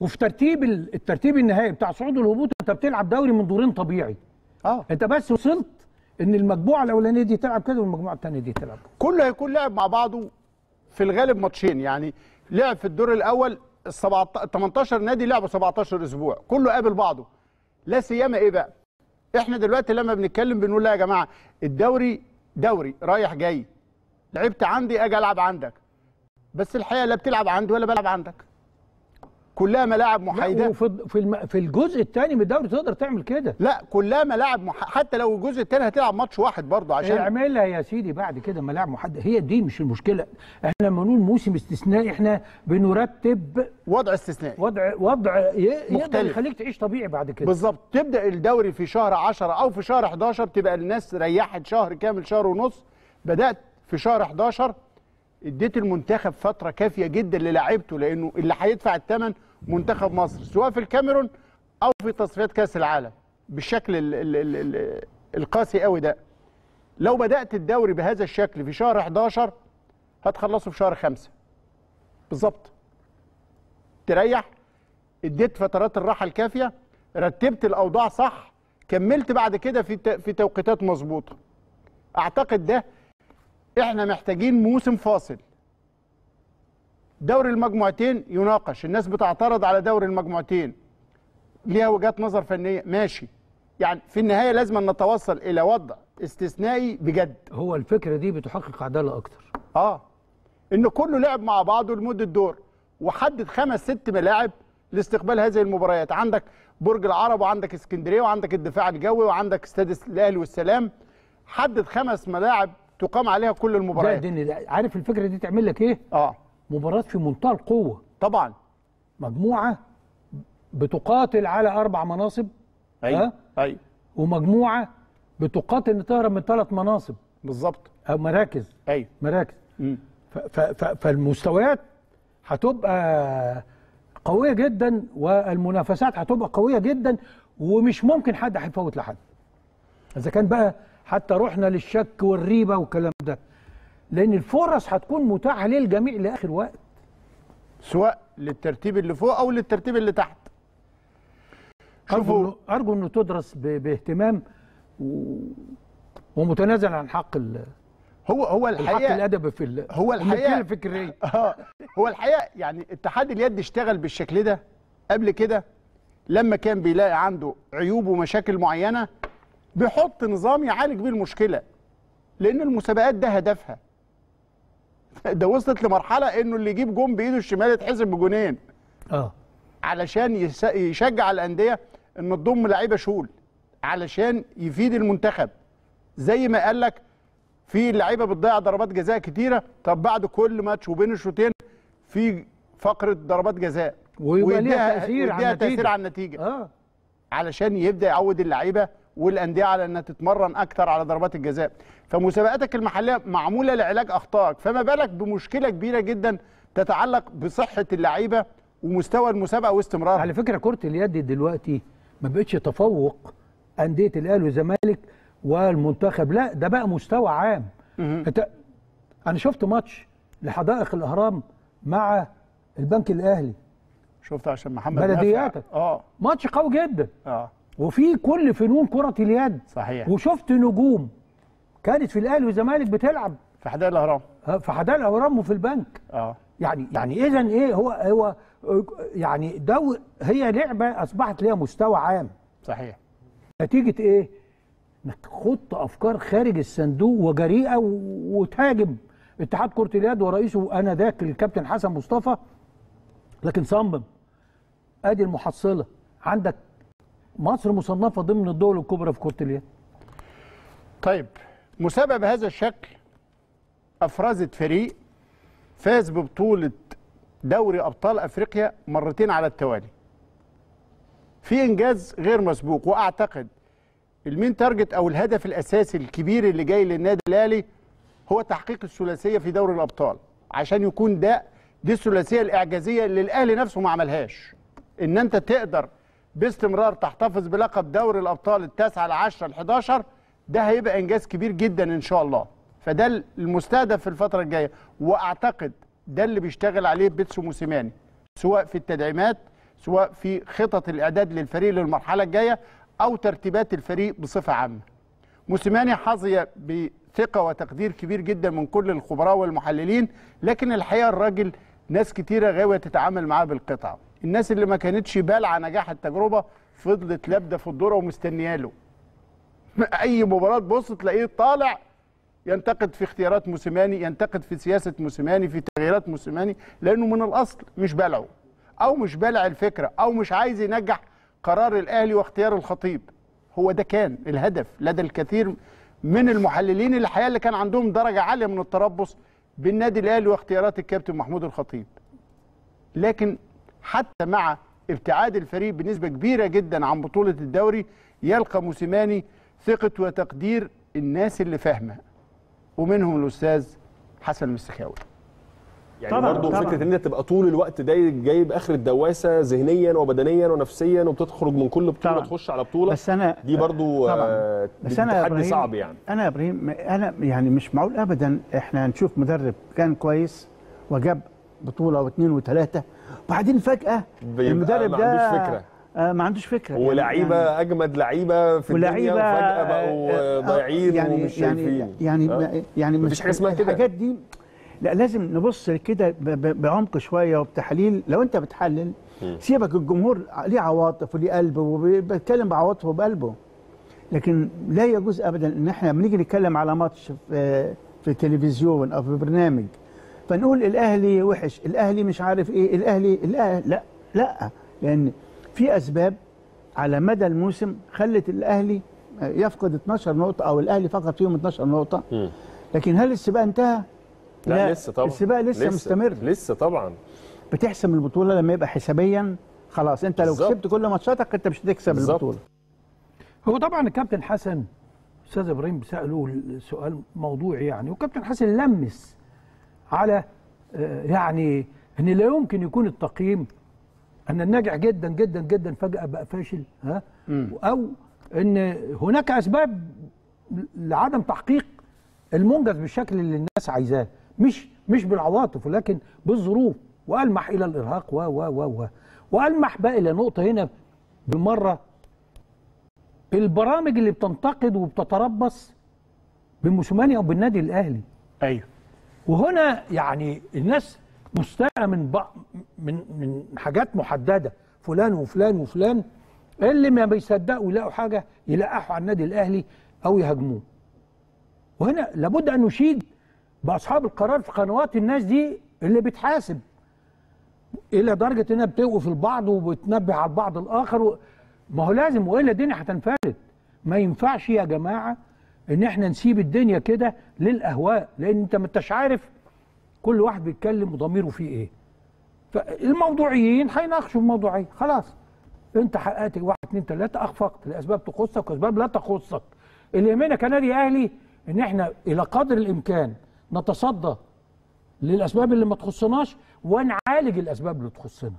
وفي ترتيب الترتيب النهائي بتاع صعود الهبوط انت بتلعب دوري من دورين طبيعي اه انت بس وصلت ان المجموعه الاولانيه دي تلعب كده والمجموعه الثانيه دي تلعب كده كله هيكون لعب مع بعضه في الغالب ماتشين يعني لعب في الدور الاول ال 18 نادي لعبوا 17 اسبوع كله قابل بعضه لا سيما ايه بقى احنا دلوقتي لما بنتكلم بنقول لا يا جماعه الدوري دوري رايح جاي لعبت عندي اجي العب عندك بس الحقيقه لا بتلعب عندي ولا بلعب عندك كلها ملاعب محايده وفي في, في الجزء الثاني من الدوري تقدر تعمل كده لا كلها ملاعب مح... حتى لو الجزء الثاني هتلعب ماتش واحد برضه عشان اعملها يا سيدي بعد كده ملاعب محدده هي دي مش المشكله احنا لما نقول موسم استثنائي احنا بنرتب وضع استثنائي وضع وضع ي... مختلف يخليك تعيش طبيعي بعد كده بالظبط تبدا الدوري في شهر 10 او في شهر 11 تبقى الناس ريحت شهر كامل شهر ونص بدات في شهر 11 اديت المنتخب فتره كافيه جدا للاعيبته لانه اللي هيدفع الثمن منتخب مصر سواء في الكاميرون او في تصفيات كاس العالم بالشكل الـ الـ الـ الـ القاسي قوي ده لو بدات الدوري بهذا الشكل في شهر 11 هتخلصه في شهر 5 بالظبط تريح اديت فترات الراحه الكافيه رتبت الاوضاع صح كملت بعد كده في في توقيتات مظبوطه اعتقد ده احنا محتاجين موسم فاصل دوري المجموعتين يناقش الناس بتعترض على دوري المجموعتين ليها وجهات نظر فنيه ماشي يعني في النهايه لازم نتوصل الى وضع استثنائي بجد هو الفكره دي بتحقق عداله اكتر اه ان كله لعب مع بعضه لمده دور وحدد خمس ست ملاعب لاستقبال هذه المباريات عندك برج العرب وعندك اسكندريه وعندك الدفاع الجوي وعندك استاد الاهلي والسلام حدد خمس ملاعب تقام عليها كل المباريات عارف الفكره دي تعمل لك ايه اه مباراه في منتهى القوه طبعا مجموعه بتقاتل على اربع مناصب ايوه ايوه ومجموعه بتقاتل ان تهرب من ثلاث مناصب بالظبط او مراكز ايوه مراكز فالمستويات هتبقى قويه جدا والمنافسات هتبقى قويه جدا ومش ممكن حد هيفوت لحد اذا كان بقى حتى رحنا للشك والريبه والكلام ده لأن الفرص هتكون متاحة للجميع لآخر وقت سواء للترتيب اللي فوق أو للترتيب اللي تحت أرجو, أرجو أنه تدرس باهتمام و... ومتنازل عن حق ال... هو هو الحقيقه الحق الادب في ال... هو الحقيقه الفكريه آه. هو الحقيقه يعني اتحاد اليد اشتغل بالشكل ده قبل كده لما كان بيلاقي عنده عيوب ومشاكل معينه بيحط نظام يعالج بيه المشكله لان المسابقات ده هدفها ده وصلت لمرحله انه اللي يجيب جون بايده الشمال يتحسب بجونين اه علشان يشجع الانديه ان تضم لعيبه شول علشان يفيد المنتخب زي ما قال لك في لعيبه بتضيع ضربات جزاء كتيره طب بعد كل ماتش وبين الشوطين في فقره ضربات جزاء ويبقى ليها تاثير على النتيجه تاثير على النتيجه آه. علشان يبدا يعود اللعيبه والانديه على انها تتمرن اكتر على ضربات الجزاء فمسابقاتك المحليه معموله لعلاج اخطائك فما بالك بمشكله كبيره جدا تتعلق بصحه اللعيبه ومستوى المسابقه واستمرارها على فكره كره اليد دلوقتي ما بقتش تفوق انديه الاهلي والزمالك والمنتخب لا ده بقى مستوى عام انت انا شفت ماتش لحدائق الاهرام مع البنك الاهلي شفت عشان محمد بلدياتك اه ماتش قوي جدا اه وفي كل فنون كره اليد صحيح وشفت نجوم كانت في الاهلي والزمالك بتلعب في حدائق الاهرام آه، في حدائق الاهرام وفي البنك اه يعني يعني اذا ايه هو هو يعني دو هي لعبه اصبحت ليها مستوى عام صحيح نتيجه ايه انك تحط افكار خارج الصندوق وجريئه وتهاجم اتحاد كره اليد ورئيسه انا ذاك الكابتن حسن مصطفى لكن صمم ادي المحصله عندك مصر مصنفه ضمن الدول الكبرى في كره اليد طيب مسابقه بهذا الشكل افرزت فريق فاز ببطوله دوري ابطال افريقيا مرتين على التوالي في انجاز غير مسبوق واعتقد المين تارجت او الهدف الاساسي الكبير اللي جاي للنادي الاهلي هو تحقيق الثلاثيه في دوري الابطال عشان يكون ده دي الثلاثيه الاعجازيه اللي الاهلي نفسه ما عملهاش ان انت تقدر باستمرار تحتفظ بلقب دوري الابطال التاسعه 10 ال 11 ده هيبقى انجاز كبير جدا ان شاء الله فده المستهدف في الفتره الجايه واعتقد ده اللي بيشتغل عليه بيتسو موسيماني سواء في التدعيمات سواء في خطط الاعداد للفريق للمرحله الجايه او ترتيبات الفريق بصفه عامه موسيماني حظي بثقه وتقدير كبير جدا من كل الخبراء والمحللين لكن الحقيقه الراجل ناس كتيرة غاوية تتعامل معاها بالقطعة الناس اللي ما كانتش بالعة نجاح التجربة فضلت لابدة في الدورة ومستنية له أي مباراة تبص تلاقيه طالع ينتقد في اختيارات موسيماني ينتقد في سياسة موسيماني في تغييرات موسيماني لأنه من الأصل مش بالعه أو مش بالع الفكرة أو مش عايز ينجح قرار الأهلي واختيار الخطيب هو ده كان الهدف لدى الكثير من المحللين الحقيقه اللي كان عندهم درجه عاليه من التربص بالنادي الاهلي واختيارات الكابتن محمود الخطيب لكن حتى مع ابتعاد الفريق بنسبه كبيره جدا عن بطوله الدوري يلقى موسيماني ثقه وتقدير الناس اللي فاهمه ومنهم الاستاذ حسن المستخاوي يعني طبعًا برضه طبعًا. فكره ان انت تبقى طول الوقت ده جايب اخر الدواسه ذهنيا وبدنيا ونفسيا وبتخرج من كل بطوله طبعًا. تخش على بطوله بس أنا دي برضه آه بس أنا تحدي صعب يعني انا يا ابراهيم انا يعني مش معقول ابدا احنا هنشوف مدرب كان كويس وجاب بطوله واثنين وثلاثه وبعدين فجاه المدرب ده آه، ما عندوش فكره ما عندوش يعني فكره ولاعيبه يعني اجمد لعيبه في الدنيا وفجاه بقوا آه، آه، ضايعين يعني ومش يعني شايفين يعني يعني, يعني مفيش حاجه اسمها كده الحاجات دي لا لازم نبص كده بعمق شويه وبتحليل لو انت بتحلل سيبك الجمهور ليه عواطف وليه قلب وبيتكلم بعواطفه وبقلبه لكن لا يجوز ابدا ان احنا بنيجي نتكلم على ماتش في في تلفزيون او في برنامج فنقول الاهلي وحش الاهلي مش عارف ايه الاهلي لا لا لا لان في اسباب على مدى الموسم خلت الاهلي يفقد 12 نقطه او الاهلي فقد فيهم 12 نقطه لكن هل السباق انتهى لا, لا لسه طبعا السباق لسه, لسه مستمر لسه طبعا بتحسم البطوله لما يبقى حسابيا خلاص انت لو كسبت كل ماتشاتك انت مش هتكسب البطوله هو طبعا الكابتن حسن استاذ ابراهيم ساله سؤال موضوعي يعني وكابتن حسن لمس على آه، يعني ان لا يمكن يكون التقييم ان الناجح جدا جدا جدا فجاه بقى فاشل ها او ان هناك اسباب لعدم تحقيق المنجز بالشكل اللي الناس عايزاه مش مش بالعواطف ولكن بالظروف والمح الى الارهاق و و و و والمح بقى الى نقطه هنا بالمره البرامج اللي بتنتقد وبتتربص بموسيماني او بالنادي الاهلي ايوه وهنا يعني الناس مستاءه من بق... من من حاجات محدده فلان وفلان وفلان اللي ما بيصدقوا يلاقوا حاجه يلقحوا على النادي الاهلي او يهاجموه وهنا لابد ان نشيد باصحاب القرار في قنوات الناس دي اللي بتحاسب الى درجه انها بتوقف البعض وبتنبه على البعض الاخر و... ما هو لازم والا الدنيا هتنفلت ما ينفعش يا جماعه ان احنا نسيب الدنيا كده للاهواء لان انت ما انتش عارف كل واحد بيتكلم وضميره فيه ايه فالموضوعيين هيناقشوا الموضوعيه خلاص انت حققت واحد اتنين تلاته اخفقت لاسباب تخصك واسباب لا تخصك اللي يهمنا كنادي اهلي ان احنا الى قدر الامكان نتصدى للاسباب اللي ما تخصناش ونعالج الاسباب اللي تخصنا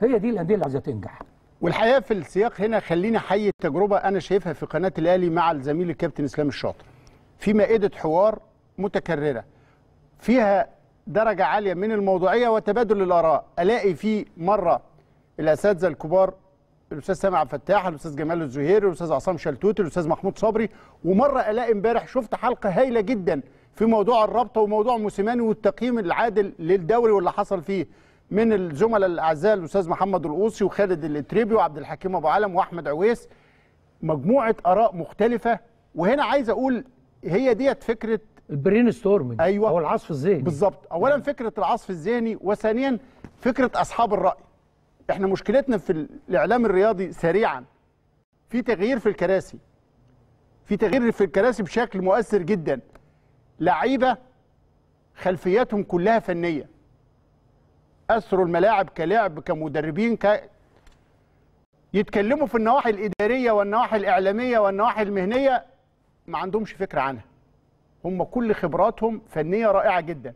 هي دي الانديه اللي عايزه تنجح والحقيقه في السياق هنا خليني احيي التجربه انا شايفها في قناه الاهلي مع الزميل الكابتن اسلام الشاطر في مائده حوار متكرره فيها درجه عاليه من الموضوعيه وتبادل الاراء الاقي في مره الاساتذه الكبار الاستاذ سامع عبد الفتاح الاستاذ جمال الزهيري الاستاذ عصام شلتوت الاستاذ محمود صبري ومره الاقي امبارح شفت حلقه هايله جدا في موضوع الرابطه وموضوع موسيماني والتقييم العادل للدوري واللي حصل فيه من الزملاء الاعزاء الاستاذ محمد القوصي وخالد الاتريبي وعبد الحكيم ابو علم واحمد عويس مجموعه اراء مختلفه وهنا عايز اقول هي ديت فكره البرين ستورمنج أيوة. او العصف الذهني بالظبط اولا نعم. فكره العصف الذهني وثانيا فكره اصحاب الراي احنا مشكلتنا في الاعلام الرياضي سريعا في تغيير في الكراسي في تغيير في الكراسي بشكل مؤثر جدا لعيبة خلفياتهم كلها فنية أسروا الملاعب كلعب كمدربين ك... يتكلموا في النواحي الإدارية والنواحي الإعلامية والنواحي المهنية ما عندهمش فكرة عنها هم كل خبراتهم فنية رائعة جدا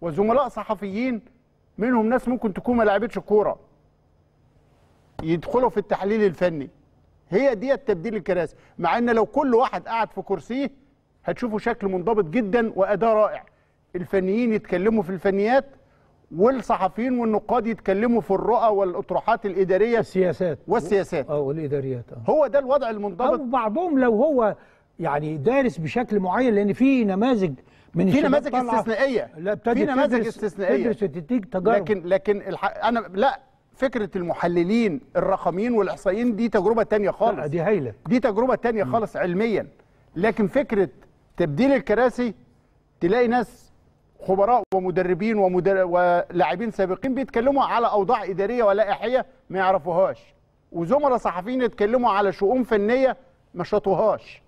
وزملاء صحفيين منهم ناس ممكن تكون ما لعبتش كورة يدخلوا في التحليل الفني هي دي التبديل الكراسي مع ان لو كل واحد قاعد في كرسيه هتشوفوا شكل منضبط جدا واداء رائع الفنيين يتكلموا في الفنيات والصحفيين والنقاد يتكلموا في الرؤى والاطروحات الاداريه السياسات والسياسات اه والاداريات اه هو ده الوضع المنضبط او بعضهم لو هو يعني دارس بشكل معين لان في نماذج من في نماذج استثنائيه لا في نماذج استثنائيه تدرس وتديك تجارب لكن لكن الح... انا لا فكره المحللين الرقميين والاحصائيين دي تجربه تانية خالص دي هايله دي تجربه تانية خالص علميا لكن فكره تبديل الكراسي تلاقي ناس خبراء ومدربين ومدر... ولاعبين سابقين بيتكلموا على اوضاع اداريه ولائحيه ما يعرفوهاش وزملاء صحفيين يتكلموا على شؤون فنيه ما شطوهاش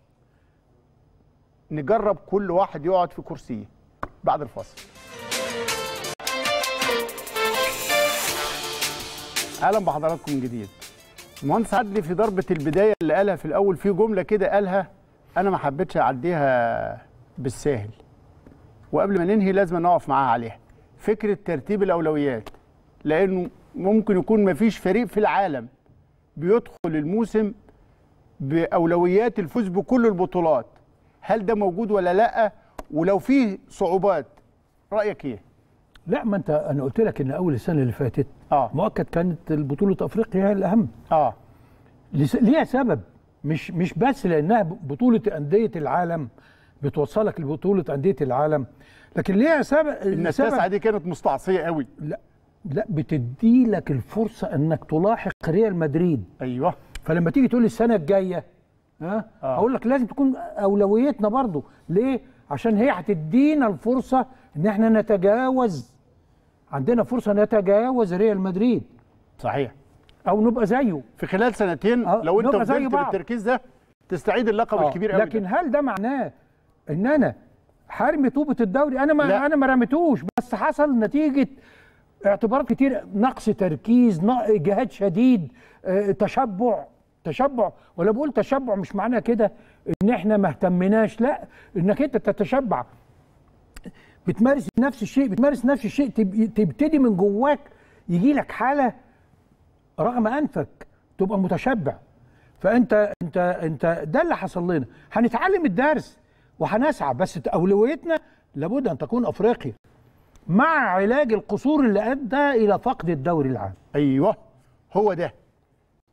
نجرب كل واحد يقعد في كرسيه بعد الفاصل اهلا بحضراتكم من جديد المهندس عدلي في ضربه البدايه اللي قالها في الاول في جمله كده قالها انا ما حبيتش اعديها بالساهل وقبل ما ننهي لازم نقف معاها عليها فكره ترتيب الاولويات لانه ممكن يكون ما فيش فريق في العالم بيدخل الموسم باولويات الفوز بكل البطولات هل ده موجود ولا لا ولو فيه صعوبات رايك ايه لا ما انت انا قلت لك ان اول السنه اللي فاتت آه. مؤكد كانت البطوله افريقيا هي الاهم اه ليها سبب مش مش بس لانها بطوله انديه العالم بتوصلك لبطوله انديه العالم لكن ليها سبب ان التاسعه دي كانت مستعصيه قوي لا لا بتدي لك الفرصه انك تلاحق ريال مدريد ايوه فلما تيجي تقول السنه الجايه ها آه. اقول لك لازم تكون اولويتنا برضو ليه عشان هي هتدينا الفرصه ان احنا نتجاوز عندنا فرصه نتجاوز ريال مدريد صحيح او نبقى زيه في خلال سنتين أه، لو انت فضلت بالتركيز ده تستعيد اللقب أوه. الكبير قوي لكن ده. هل ده معناه ان انا حرمي طوبه الدوري انا ما لا. انا ما رميتوش بس حصل نتيجه اعتبارات كتير نقص تركيز جهاد شديد آه، تشبع تشبع ولا بقول تشبع مش معناه كده ان احنا ما اهتمناش لا انك انت تتشبع بتمارس نفس الشيء بتمارس نفس الشيء تبتدي من جواك يجي لك حاله رغم انفك تبقى متشبع فانت انت انت ده اللي حصل لنا هنتعلم الدرس وهنسعى بس اولويتنا لابد ان تكون افريقيا مع علاج القصور اللي ادى الى فقد الدوري العام ايوه هو ده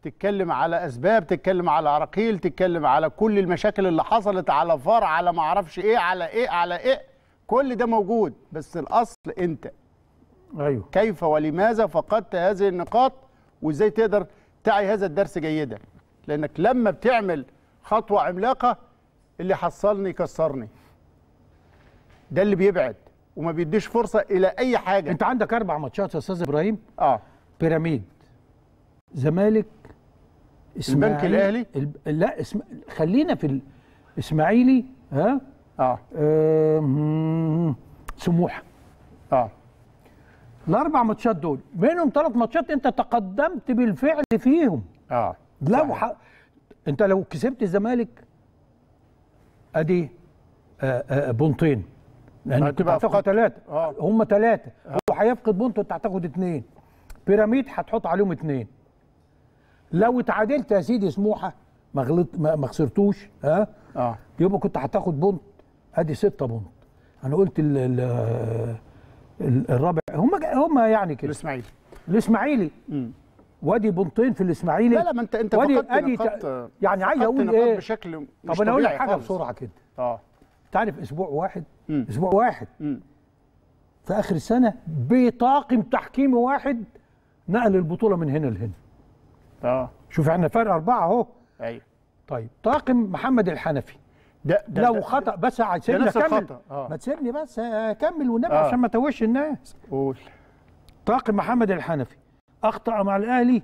تتكلم على اسباب تتكلم على عراقيل تتكلم على كل المشاكل اللي حصلت على فار على ما اعرفش ايه على ايه على ايه كل ده موجود بس الاصل انت ايوه كيف ولماذا فقدت هذه النقاط وازاي تقدر تعي هذا الدرس جيدا لانك لما بتعمل خطوه عملاقه اللي حصلني كسرني ده اللي بيبعد وما بيديش فرصه الى اي حاجه انت عندك اربع ماتشات يا استاذ ابراهيم اه بيراميد زمالك البنك الاهلي ال... لا اسم... خلينا في الاسماعيلي ها اه, آه... سموحه اه الاربع ماتشات دول منهم ثلاث ماتشات انت تقدمت بالفعل فيهم اه لو ح... انت لو كسبت الزمالك ادي آآ آه، آآ آه، بونتين لان يعني ثلاثه آه. هم ثلاثه هو هيفقد بونت وانت هتاخد اثنين بيراميد هتحط عليهم اثنين لو اتعادلت يا سيدي سموحه ما غلط ما خسرتوش ها اه يبقى كنت هتاخد بونت ادي سته بونت انا قلت ال ال الرابع هم يعني كده الاسماعيلي الاسماعيلي وادي بنطين في الاسماعيلي لا لا ما انت انت وادي ادي يعني عايز اقول ايه بشكل مش طب انا اقول لك حاجه بسرعه كده اه تعرف اسبوع واحد مم. اسبوع واحد مم. في اخر السنه بطاقم تحكيمي واحد نقل البطوله من هنا لهنا اه شوف احنا فرق اربعه اهو ايوه طيب طاقم محمد الحنفي ده, ده لو خطا بس عايزني اكمل آه. ما تسيبني بس اكمل آه، والنبي آه. عشان ما توش الناس قول طاقم محمد الحنفي اخطا مع الاهلي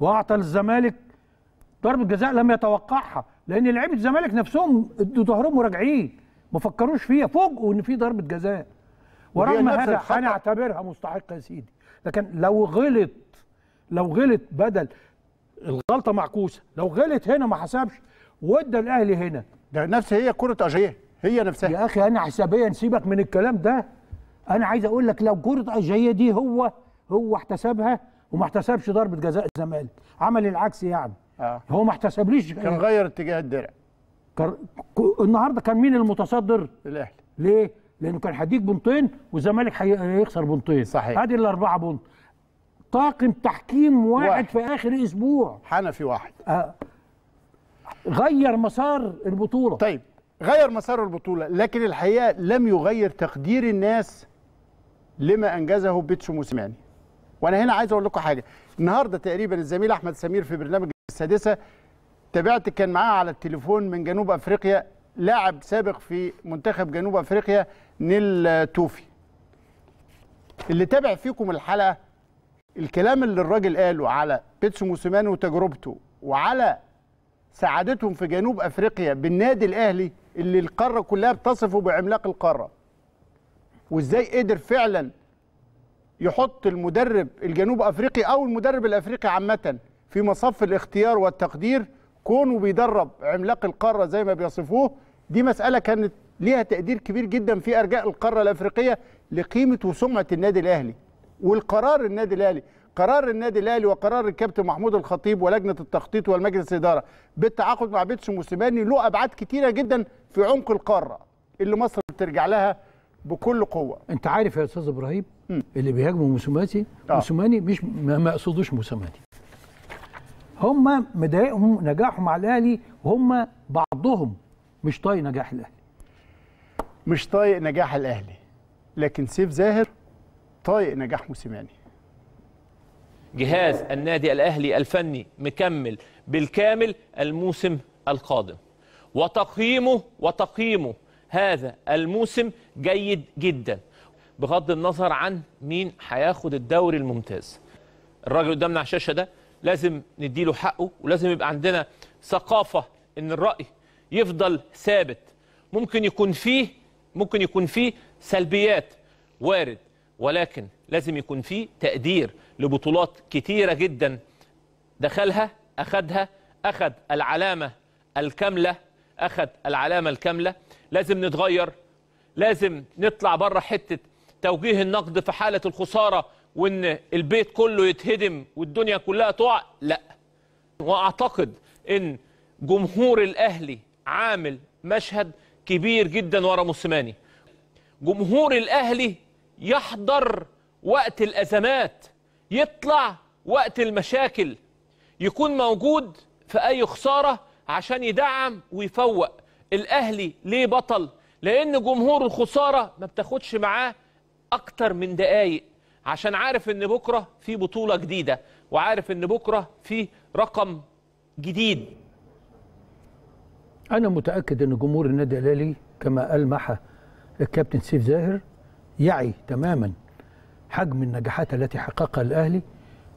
واعطى للزمالك ضربه جزاء لم يتوقعها لان لعيبه الزمالك نفسهم ادوا ظهرهم وراجعين ما فكروش فيها فوجئوا ان في ضربه جزاء ورغم هذا انا اعتبرها مستحقه يا سيدي لكن لو غلط لو غلط بدل الغلطه معكوسه لو غلط هنا ما حسبش وادى الاهلي هنا ده نفس هي كره اجيه هي نفسها يا اخي انا حسابيا سيبك من الكلام ده انا عايز اقول لك لو كره اجيه دي هو هو احتسبها وما احتسبش ضربه جزاء الزمالك عمل العكس يعني آه. هو ما احتسبليش كان غير اتجاه الدرع كر... النهارده كان مين المتصدر الاهلي ليه لانه كان هيديك بنطين والزمالك هيخسر بنطين صحيح ادي الاربعه بنط طاقم تحكيم واحد, واحد في اخر اسبوع حنفي واحد آه. غير مسار البطوله طيب غير مسار البطوله لكن الحقيقه لم يغير تقدير الناس لما انجزه بيتسو موسيماني وانا هنا عايز اقول لكم حاجه النهارده تقريبا الزميل احمد سمير في برنامج السادسه تابعت كان معاه على التليفون من جنوب افريقيا لاعب سابق في منتخب جنوب افريقيا نيل توفي اللي تابع فيكم الحلقه الكلام اللي الراجل قاله على بيتسو موسيماني وتجربته وعلى سعادتهم في جنوب افريقيا بالنادي الاهلي اللي القاره كلها بتصفه بعملاق القاره وازاي قدر فعلا يحط المدرب الجنوب افريقي او المدرب الافريقي عامه في مصف الاختيار والتقدير كونه بيدرب عملاق القاره زي ما بيصفوه دي مساله كانت ليها تقدير كبير جدا في ارجاء القاره الافريقيه لقيمه وسمعه النادي الاهلي والقرار النادي الاهلي قرار النادي الاهلي وقرار الكابتن محمود الخطيب ولجنه التخطيط والمجلس الاداره بالتعاقد مع بيتسو موسيماني له ابعاد كتيره جدا في عمق القاره اللي مصر بترجع لها بكل قوه انت عارف يا استاذ ابراهيم اللي بيهاجموا موسيماني آه. موسيماني مش ما يقصدوش موسيماني هم مضايقهم نجاحهم على الاهلي وهم بعضهم مش طايق نجاح الاهلي مش طايق نجاح الاهلي لكن سيف زاهر طايق نجاح موسيماني جهاز النادي الأهلي الفني مكمل بالكامل الموسم القادم وتقييمه وتقييمه هذا الموسم جيد جدا بغض النظر عن مين هياخد الدوري الممتاز الراجل قدامنا على الشاشه ده لازم نديله حقه ولازم يبقى عندنا ثقافه ان الراي يفضل ثابت ممكن يكون فيه ممكن يكون فيه سلبيات وارد ولكن لازم يكون فيه تقدير لبطولات كتيرة جدا دخلها أخدها أخد العلامة الكاملة أخد العلامة الكاملة لازم نتغير لازم نطلع بره حتة توجيه النقد في حالة الخسارة وإن البيت كله يتهدم والدنيا كلها تقع لا وأعتقد إن جمهور الأهلي عامل مشهد كبير جدا ورا موسيماني جمهور الأهلي يحضر وقت الأزمات يطلع وقت المشاكل يكون موجود في أي خسارة عشان يدعم ويفوق الأهلي ليه بطل لأن جمهور الخسارة ما بتاخدش معاه أكتر من دقايق عشان عارف ان بكرة في بطولة جديدة وعارف ان بكرة في رقم جديد أنا متأكد أن جمهور النادي الأهلي كما ألمح الكابتن سيف زاهر يعي تماما حجم النجاحات التي حققها الأهلي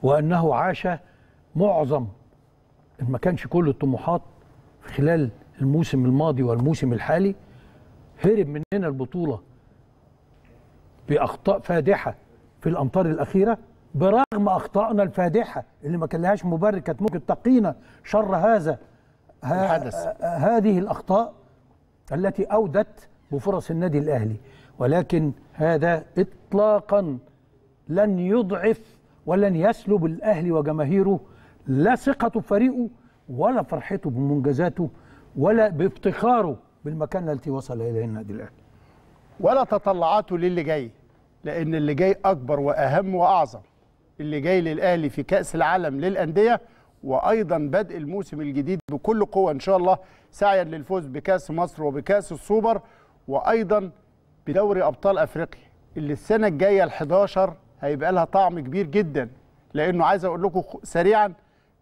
وأنه عاش معظم إن ما كانش كل الطموحات خلال الموسم الماضي والموسم الحالي هرب مننا البطولة بأخطاء فادحة في الأمطار الأخيرة برغم أخطائنا الفادحة اللي ما كان لهاش مبرر كانت ممكن تقينا شر هذا الحدث هذه الأخطاء التي أودت بفرص النادي الأهلي ولكن هذا إطلاقا لن يضعف ولن يسلب الأهلي وجماهيره لا ثقته بفريقه ولا فرحته بمنجزاته ولا بافتخاره بالمكانة التي وصل إليها النادي الأهلي ولا تطلعاته للي جاي لأن اللي جاي أكبر وأهم وأعظم اللي جاي للأهلي في كأس العالم للأندية وأيضا بدء الموسم الجديد بكل قوة إن شاء الله سعيا للفوز بكأس مصر وبكأس السوبر وأيضا بدوري أبطال أفريقيا اللي السنة الجاية ال11 هيبقى لها طعم كبير جدا لانه عايز اقول لكم سريعا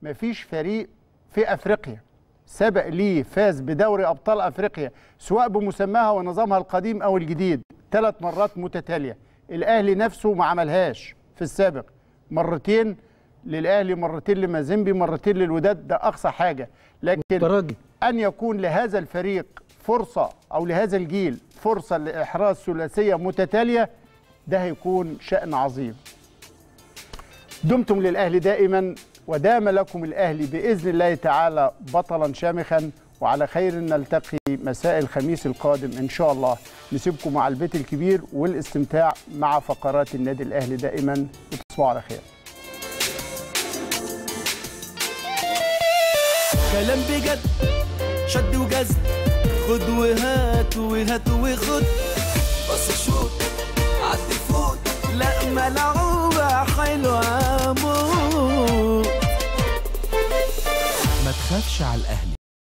مفيش فريق في افريقيا سبق ليه فاز بدوري ابطال افريقيا سواء بمسماها ونظامها القديم او الجديد ثلاث مرات متتاليه الاهلي نفسه ما عملهاش في السابق مرتين للاهلي مرتين لمازيمبي مرتين للوداد ده اقصى حاجه لكن متراجي. ان يكون لهذا الفريق فرصه او لهذا الجيل فرصه لاحراز ثلاثيه متتاليه ده هيكون شأن عظيم دمتم للأهل دائما ودام لكم الأهل بإذن الله تعالى بطلا شامخا وعلى خير نلتقي مساء الخميس القادم إن شاء الله نسيبكم مع البيت الكبير والاستمتاع مع فقرات النادي الأهلي دائما وتصبحوا على خير كلام بجد شد وجذب خد وهات وهات وخد بص شوط لا ملعوبة حلوة موت ما تخافش على الأهل